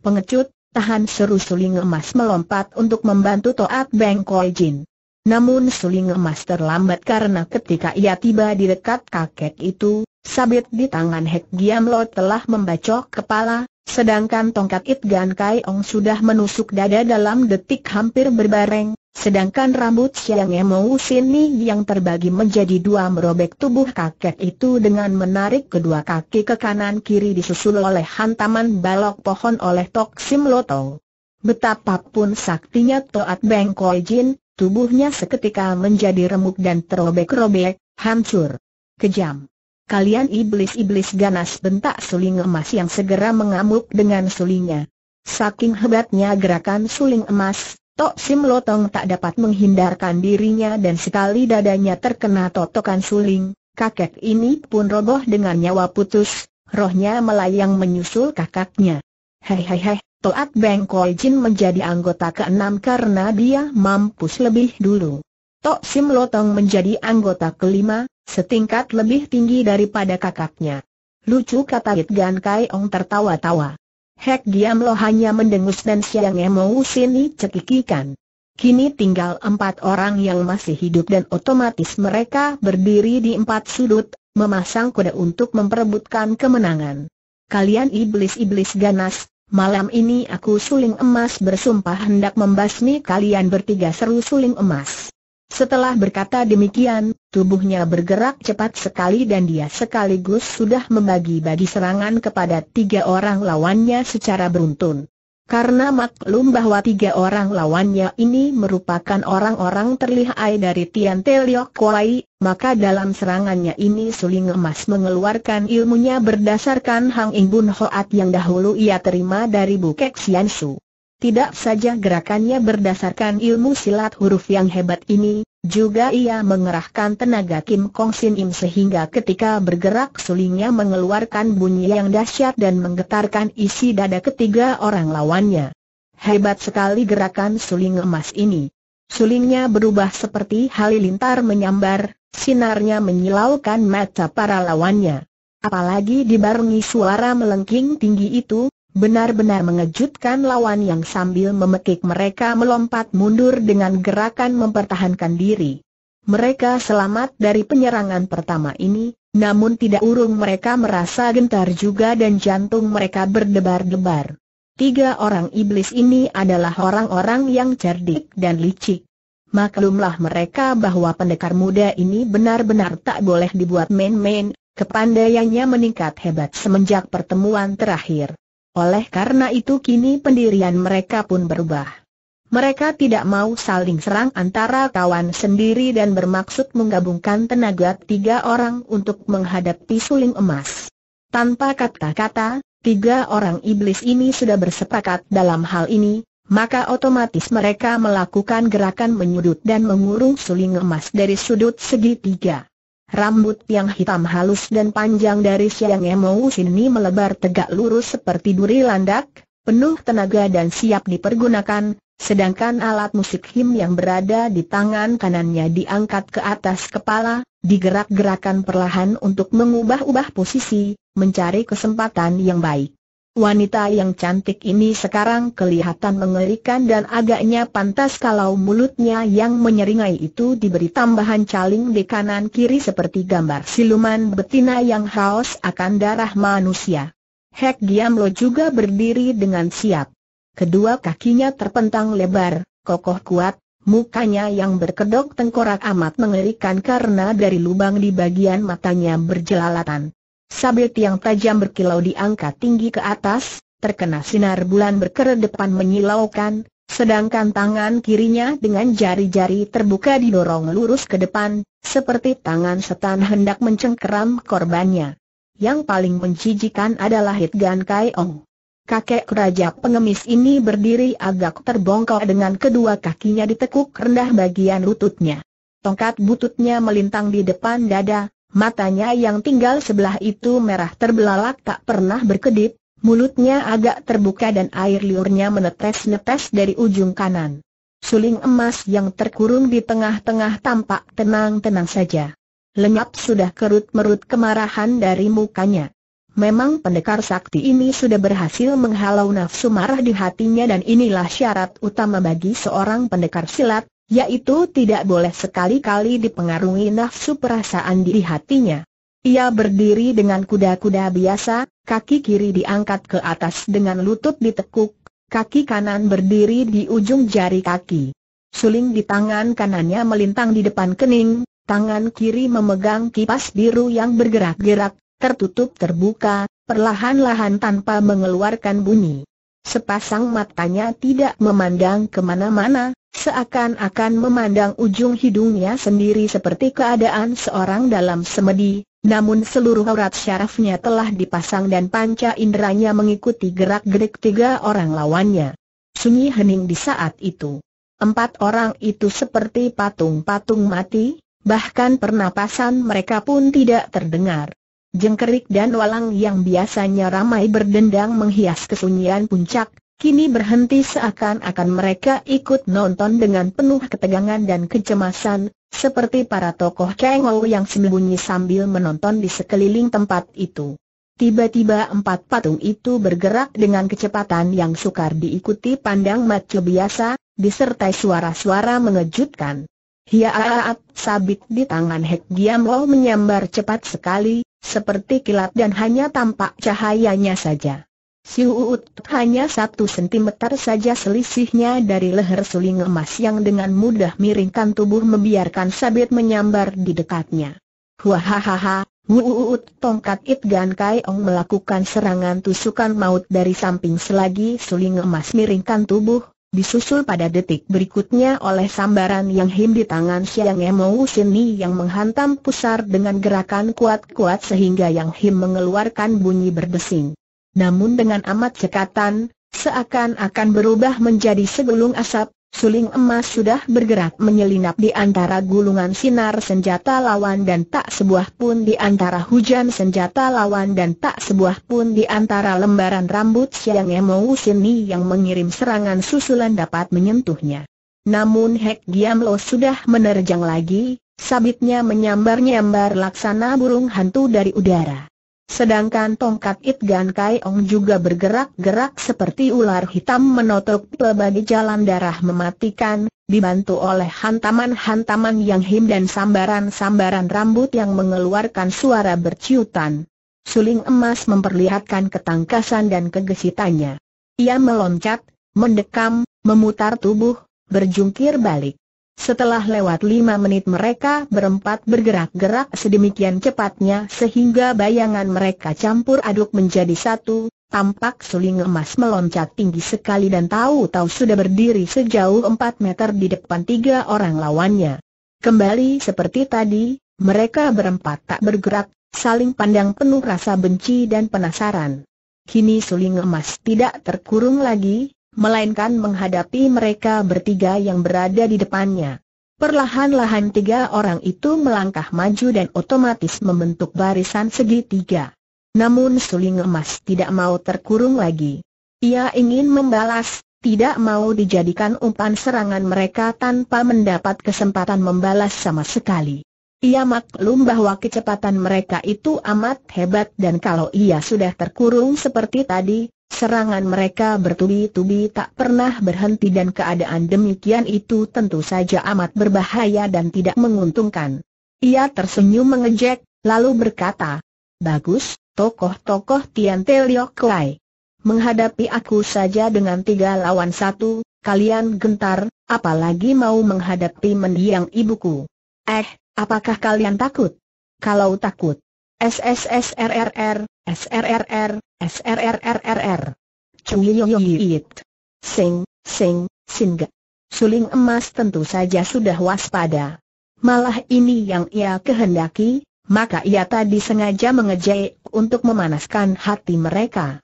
Pengecut, tahan seru suling emas melompat untuk membantu Toat Beng Koi Jin. Namun suling emas terlambat karena ketika ia tiba di dekat kakek itu, sabit di tangan Hek Giam Lo telah membacok kepala, sedangkan tongkat It Gan Kai Ong sudah menusuk dada dalam detik hampir berbareng, Sedangkan rambut Siang emu Sini yang terbagi menjadi dua merobek tubuh kakek itu dengan menarik kedua kaki ke kanan kiri disusul oleh hantaman balok pohon oleh Tok Sim Lotong. Betapapun saktinya Toat Beng Koi Jin, tubuhnya seketika menjadi remuk dan terobek-robek, hancur. Kejam. Kalian iblis-iblis ganas bentak suling emas yang segera mengamuk dengan sulingnya. Saking hebatnya gerakan suling emas, Tok Sim Lotong tak dapat menghindarkan dirinya dan sekali dadanya terkena totokan suling, kakek ini pun roboh dengan nyawa putus, rohnya melayang menyusul kakaknya. Hei hei hei, Toat Beng Koi Jin menjadi anggota keenam karena dia mampus lebih dulu. Tok Sim Lotong menjadi anggota kelima, setingkat lebih tinggi daripada kakaknya. Lucu kata It Gan Kai Ong tertawa-tawa. Hek lo hanya mendengus dan siang sini cekikikan. Kini tinggal empat orang yang masih hidup dan otomatis mereka berdiri di empat sudut, memasang kuda untuk memperebutkan kemenangan. Kalian iblis-iblis ganas, malam ini aku suling emas bersumpah hendak membasmi kalian bertiga seru suling emas. Setelah berkata demikian, tubuhnya bergerak cepat sekali dan dia sekaligus sudah membagi-bagi serangan kepada tiga orang lawannya secara beruntun. Karena maklum bahwa tiga orang lawannya ini merupakan orang-orang terlihai dari Tian Te Liok Kuai, maka dalam serangannya ini Suling Emas mengeluarkan ilmunya berdasarkan Hang Ing Bun Hoat yang dahulu ia terima dari Bukek Sian Su. Tidak saja gerakannya berdasarkan ilmu silat huruf yang hebat ini, juga ia mengerahkan tenaga Kim Kong Sin Im sehingga ketika bergerak sulingnya mengeluarkan bunyi yang dahsyat dan menggetarkan isi dada ketiga orang lawannya. Hebat sekali gerakan suling emas ini. Sulingnya berubah seperti halilintar menyambar, sinarnya menyilaukan mata para lawannya. Apalagi dibarengi suara melengking tinggi itu, benar-benar mengejutkan lawan yang sambil memekik mereka melompat mundur dengan gerakan mempertahankan diri. Mereka selamat dari penyerangan pertama ini, namun tidak urung mereka merasa gentar juga dan jantung mereka berdebar-debar. Tiga orang iblis ini adalah orang-orang yang cerdik dan licik. Maklumlah mereka bahwa pendekar muda ini benar-benar tak boleh dibuat main-main, kepandaiannya meningkat hebat semenjak pertemuan terakhir. Oleh karena itu kini pendirian mereka pun berubah. Mereka tidak mau saling serang antara kawan sendiri dan bermaksud menggabungkan tenaga tiga orang untuk menghadapi suling emas. Tanpa kata-kata, tiga orang iblis ini sudah bersepakat dalam hal ini, maka otomatis mereka melakukan gerakan menyudut dan mengurung suling emas dari sudut segitiga. Rambut yang hitam halus dan panjang dari Siang Emou ini melebar tegak lurus seperti duri landak, penuh tenaga dan siap dipergunakan, sedangkan alat musik him yang berada di tangan kanannya diangkat ke atas kepala, digerak-gerakan perlahan untuk mengubah-ubah posisi, mencari kesempatan yang baik. Wanita yang cantik ini sekarang kelihatan mengerikan dan agaknya pantas kalau mulutnya yang menyeringai itu diberi tambahan caling di kanan kiri seperti gambar siluman betina yang haus akan darah manusia. Hek Giamlo juga berdiri dengan siap. Kedua kakinya terpentang lebar, kokoh kuat, Mukanya yang berkedok tengkorak amat mengerikan karena dari lubang di bagian matanya berjelalatan. Sabit yang tajam berkilau diangkat tinggi ke atas, terkena sinar bulan berkeredepan menyilaukan, sedangkan tangan kirinya dengan jari-jari terbuka didorong lurus ke depan, seperti tangan setan hendak mencengkeram korbannya. Yang paling menjijikan adalah Hit Gan Kai Ong. Kakek raja pengemis ini berdiri agak terbongkok dengan kedua kakinya ditekuk rendah bagian lututnya. Tongkat bututnya melintang di depan dada, Matanya yang tinggal sebelah itu merah terbelalak tak pernah berkedip, mulutnya agak terbuka dan air liurnya menetes-netes dari ujung kanan. Suling emas yang terkurung di tengah-tengah tampak tenang-tenang saja. Lenyap sudah kerut-merut kemarahan dari mukanya. Memang pendekar sakti ini sudah berhasil menghalau nafsu marah di hatinya dan inilah syarat utama bagi seorang pendekar silat, yaitu tidak boleh sekali-kali dipengaruhi nafsu perasaan di hatinya. Ia berdiri dengan kuda-kuda biasa, kaki kiri diangkat ke atas dengan lutut ditekuk, kaki kanan berdiri di ujung jari kaki. Suling di tangan kanannya melintang di depan kening, tangan kiri memegang kipas biru yang bergerak-gerak, tertutup terbuka, perlahan-lahan tanpa mengeluarkan bunyi. Sepasang matanya tidak memandang kemana-mana, Seakan-akan memandang ujung hidungnya sendiri seperti keadaan seorang dalam semedi, namun seluruh aurat syarafnya telah dipasang dan panca inderanya mengikuti gerak-gerik tiga orang lawannya. Sunyi hening di saat itu. Empat orang itu seperti patung-patung mati, bahkan pernapasan mereka pun tidak terdengar. Jengkerik dan walang yang biasanya ramai berdendang menghias kesunyian puncak, kini berhenti seakan-akan mereka ikut nonton dengan penuh ketegangan dan kecemasan, seperti para tokoh cengol yang sembunyi sambil menonton di sekeliling tempat itu. Tiba-tiba empat patung itu bergerak dengan kecepatan yang sukar diikuti pandang mata biasa, disertai suara-suara mengejutkan. Hiaaat sabit di tangan Hek Giam menyambar cepat sekali, seperti kilat dan hanya tampak cahayanya saja. Si Uut hanya satu sentimeter saja selisihnya dari leher suling emas yang dengan mudah miringkan tubuh membiarkan sabit menyambar di dekatnya. Wahahaha, Uut tongkat It Gan Kai Ong melakukan serangan tusukan maut dari samping selagi suling emas miringkan tubuh, disusul pada detik berikutnya oleh sambaran yang him di tangan Siang Emo Sini yang menghantam pusar dengan gerakan kuat-kuat sehingga yang him mengeluarkan bunyi berdesing namun dengan amat cekatan, seakan-akan berubah menjadi segulung asap, suling emas sudah bergerak menyelinap di antara gulungan sinar senjata lawan dan tak sebuah pun di antara hujan senjata lawan dan tak sebuah pun di antara lembaran rambut Siang Emo Sini yang mengirim serangan susulan dapat menyentuhnya. Namun Hek Giam sudah menerjang lagi, sabitnya menyambar-nyambar laksana burung hantu dari udara. Sedangkan tongkat It Gan Kai Ong juga bergerak-gerak seperti ular hitam menotok pelbagai jalan darah mematikan, dibantu oleh hantaman-hantaman yang him dan sambaran-sambaran rambut yang mengeluarkan suara berciutan. Suling emas memperlihatkan ketangkasan dan kegesitannya. Ia meloncat, mendekam, memutar tubuh, berjungkir balik. Setelah lewat lima menit mereka berempat bergerak-gerak sedemikian cepatnya sehingga bayangan mereka campur aduk menjadi satu, tampak suling emas meloncat tinggi sekali dan tahu-tahu sudah berdiri sejauh empat meter di depan tiga orang lawannya. Kembali seperti tadi, mereka berempat tak bergerak, saling pandang penuh rasa benci dan penasaran. Kini suling emas tidak terkurung lagi, melainkan menghadapi mereka bertiga yang berada di depannya. Perlahan-lahan tiga orang itu melangkah maju dan otomatis membentuk barisan segitiga. Namun suling emas tidak mau terkurung lagi. Ia ingin membalas, tidak mau dijadikan umpan serangan mereka tanpa mendapat kesempatan membalas sama sekali. Ia maklum bahwa kecepatan mereka itu amat hebat dan kalau ia sudah terkurung seperti tadi, Serangan mereka bertubi-tubi tak pernah berhenti dan keadaan demikian itu tentu saja amat berbahaya dan tidak menguntungkan. Ia tersenyum mengejek, lalu berkata, Bagus, tokoh-tokoh Tian Te Liok Menghadapi aku saja dengan tiga lawan satu, kalian gentar, apalagi mau menghadapi mendiang ibuku. Eh, apakah kalian takut? Kalau takut, SSSRRR, SRRR, SRRRRR. Cuyyoyit. Sing, sing, singga. Suling emas tentu saja sudah waspada. Malah ini yang ia kehendaki, maka ia tadi sengaja mengejek untuk memanaskan hati mereka.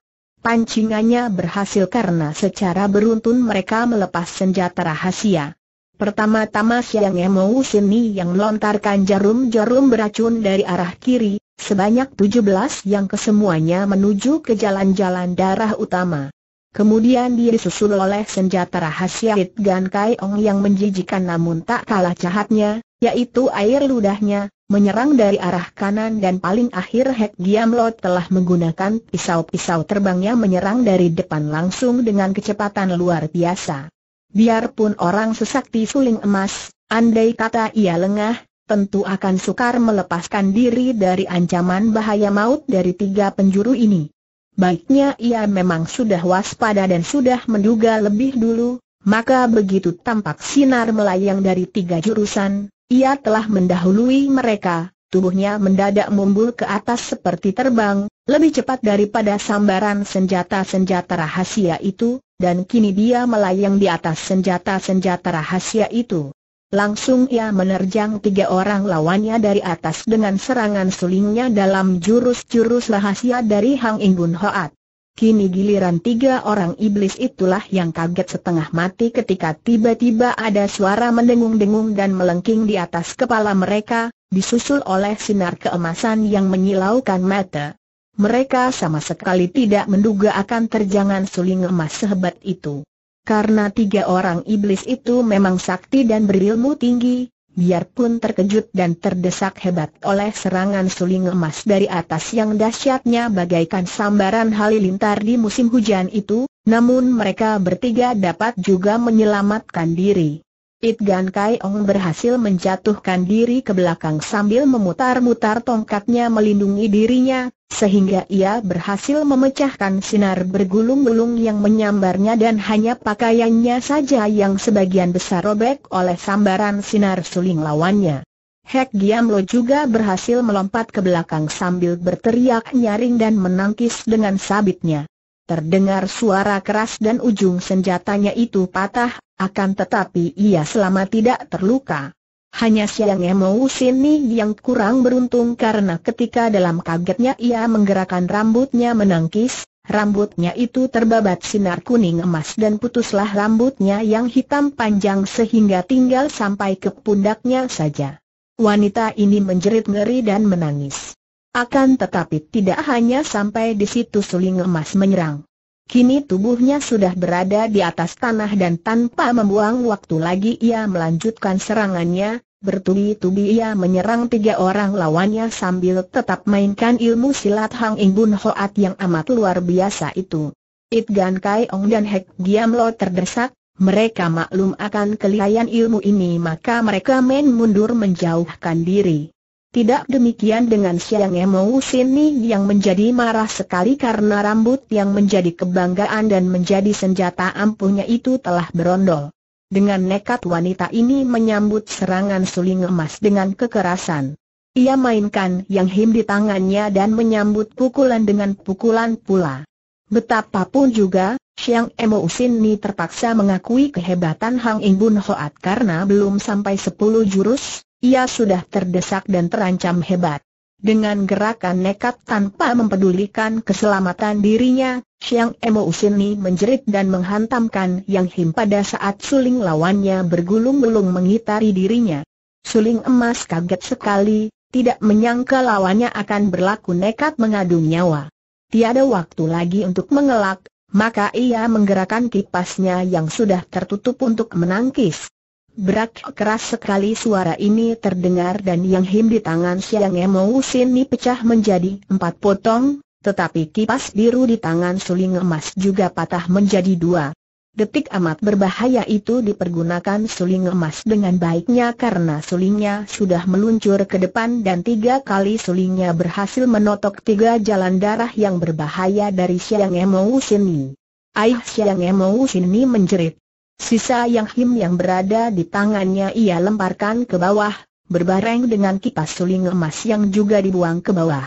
Pancingannya berhasil karena secara beruntun mereka melepas senjata rahasia. Pertama-tama Siang emosi ini yang melontarkan jarum-jarum beracun dari arah kiri, Sebanyak 17 yang kesemuanya menuju ke jalan-jalan darah utama. Kemudian dia disusul oleh senjata rahasia Hit Gan Ong yang menjijikan namun tak kalah jahatnya, yaitu air ludahnya, menyerang dari arah kanan dan paling akhir Hek Giam telah menggunakan pisau-pisau terbangnya menyerang dari depan langsung dengan kecepatan luar biasa. Biarpun orang sesakti suling emas, andai kata ia lengah, tentu akan sukar melepaskan diri dari ancaman bahaya maut dari tiga penjuru ini. Baiknya ia memang sudah waspada dan sudah menduga lebih dulu, maka begitu tampak sinar melayang dari tiga jurusan, ia telah mendahului mereka, tubuhnya mendadak mumbul ke atas seperti terbang, lebih cepat daripada sambaran senjata-senjata rahasia itu, dan kini dia melayang di atas senjata-senjata rahasia itu. Langsung ia menerjang tiga orang lawannya dari atas dengan serangan sulingnya dalam jurus-jurus rahasia dari Hang Ingun Hoat. Kini giliran tiga orang iblis itulah yang kaget setengah mati ketika tiba-tiba ada suara mendengung-dengung dan melengking di atas kepala mereka, disusul oleh sinar keemasan yang menyilaukan mata. Mereka sama sekali tidak menduga akan terjangan suling emas sehebat itu. Karena tiga orang iblis itu memang sakti dan berilmu tinggi, biarpun terkejut dan terdesak hebat oleh serangan suling emas dari atas yang dahsyatnya bagaikan sambaran halilintar di musim hujan itu, namun mereka bertiga dapat juga menyelamatkan diri. It Gan Kai Ong berhasil menjatuhkan diri ke belakang sambil memutar-mutar tongkatnya melindungi dirinya, sehingga ia berhasil memecahkan sinar bergulung-gulung yang menyambarnya dan hanya pakaiannya saja yang sebagian besar robek oleh sambaran sinar suling lawannya. Hek Giam Lo juga berhasil melompat ke belakang sambil berteriak nyaring dan menangkis dengan sabitnya. Terdengar suara keras dan ujung senjatanya itu patah akan tetapi ia selama tidak terluka. Hanya Siang Emo Sini yang kurang beruntung karena ketika dalam kagetnya ia menggerakkan rambutnya menangkis, rambutnya itu terbabat sinar kuning emas dan putuslah rambutnya yang hitam panjang sehingga tinggal sampai ke pundaknya saja. Wanita ini menjerit ngeri dan menangis. Akan tetapi tidak hanya sampai di situ suling emas menyerang. Kini tubuhnya sudah berada di atas tanah dan tanpa membuang waktu lagi ia melanjutkan serangannya, bertubi-tubi ia menyerang tiga orang lawannya sambil tetap mainkan ilmu silat Hang Ing Bun Hoat yang amat luar biasa itu. It Gan Kai Ong dan Hek Giam Lo terdesak, mereka maklum akan kelihayan ilmu ini maka mereka main mundur menjauhkan diri. Tidak demikian dengan Siang Emo Sini yang menjadi marah sekali karena rambut yang menjadi kebanggaan dan menjadi senjata ampuhnya itu telah berondol. Dengan nekat wanita ini menyambut serangan suling emas dengan kekerasan. Ia mainkan yang him di tangannya dan menyambut pukulan dengan pukulan pula. Betapapun juga, Siang Emo Sini terpaksa mengakui kehebatan Hang Bun Hoat karena belum sampai 10 jurus, ia sudah terdesak dan terancam hebat. Dengan gerakan nekat tanpa mempedulikan keselamatan dirinya, Xiang Emo Usini menjerit dan menghantamkan Yang Him pada saat suling lawannya bergulung-gulung mengitari dirinya. Suling emas kaget sekali, tidak menyangka lawannya akan berlaku nekat mengadu nyawa. Tiada waktu lagi untuk mengelak, maka ia menggerakkan kipasnya yang sudah tertutup untuk menangkis. Berat keras sekali suara ini terdengar dan yang him di tangan Siang Emo sini pecah menjadi empat potong, tetapi kipas biru di tangan suling emas juga patah menjadi dua. Detik amat berbahaya itu dipergunakan suling emas dengan baiknya karena sulingnya sudah meluncur ke depan dan tiga kali sulingnya berhasil menotok tiga jalan darah yang berbahaya dari Siang Emo Sini. Aih Siang Emo Sini menjerit. Sisa yang him yang berada di tangannya ia lemparkan ke bawah, berbareng dengan kipas suling emas yang juga dibuang ke bawah.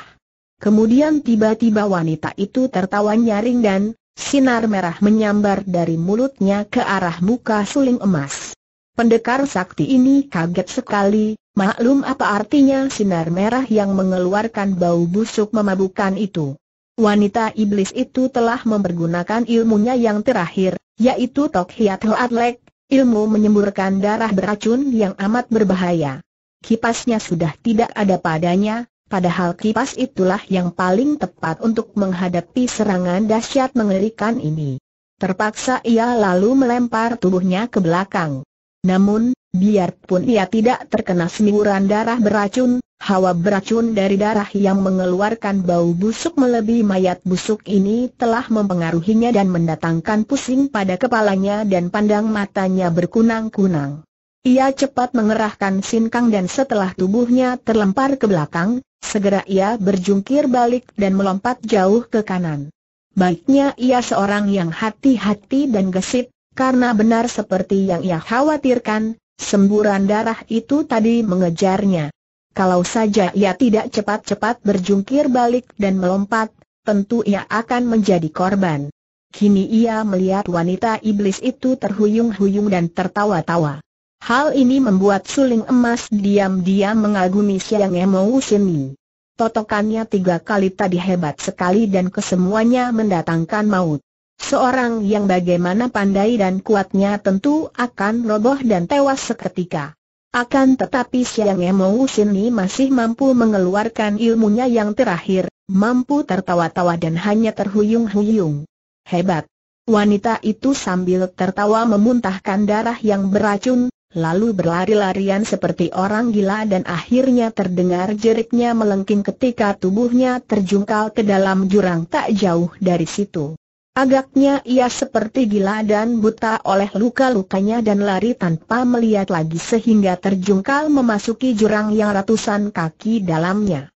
Kemudian tiba-tiba wanita itu tertawa nyaring dan sinar merah menyambar dari mulutnya ke arah muka suling emas. Pendekar sakti ini kaget sekali, maklum apa artinya sinar merah yang mengeluarkan bau busuk memabukkan itu. Wanita iblis itu telah mempergunakan ilmunya yang terakhir, yaitu Tok Hiat Lek, ilmu menyemburkan darah beracun yang amat berbahaya. Kipasnya sudah tidak ada padanya, padahal kipas itulah yang paling tepat untuk menghadapi serangan dahsyat mengerikan ini. Terpaksa ia lalu melempar tubuhnya ke belakang. Namun, biarpun ia tidak terkena semburan darah beracun, hawa beracun dari darah yang mengeluarkan bau busuk melebihi mayat busuk ini telah mempengaruhinya dan mendatangkan pusing pada kepalanya dan pandang matanya berkunang-kunang. Ia cepat mengerahkan sinkang dan setelah tubuhnya terlempar ke belakang, segera ia berjungkir balik dan melompat jauh ke kanan. Baiknya ia seorang yang hati-hati dan gesit, karena benar seperti yang ia khawatirkan, semburan darah itu tadi mengejarnya. Kalau saja ia tidak cepat-cepat berjungkir balik dan melompat, tentu ia akan menjadi korban. Kini ia melihat wanita iblis itu terhuyung-huyung dan tertawa-tawa. Hal ini membuat suling emas diam-diam mengagumi Siang Emo Sini. Totokannya tiga kali tadi hebat sekali dan kesemuanya mendatangkan maut. Seorang yang bagaimana pandai dan kuatnya tentu akan roboh dan tewas seketika. Akan tetapi Siang Emo Sini masih mampu mengeluarkan ilmunya yang terakhir, mampu tertawa-tawa dan hanya terhuyung-huyung. Hebat! Wanita itu sambil tertawa memuntahkan darah yang beracun, lalu berlari-larian seperti orang gila dan akhirnya terdengar jeriknya melengking ketika tubuhnya terjungkal ke dalam jurang tak jauh dari situ. Agaknya ia seperti gila dan buta oleh luka-lukanya dan lari tanpa melihat lagi sehingga terjungkal memasuki jurang yang ratusan kaki dalamnya.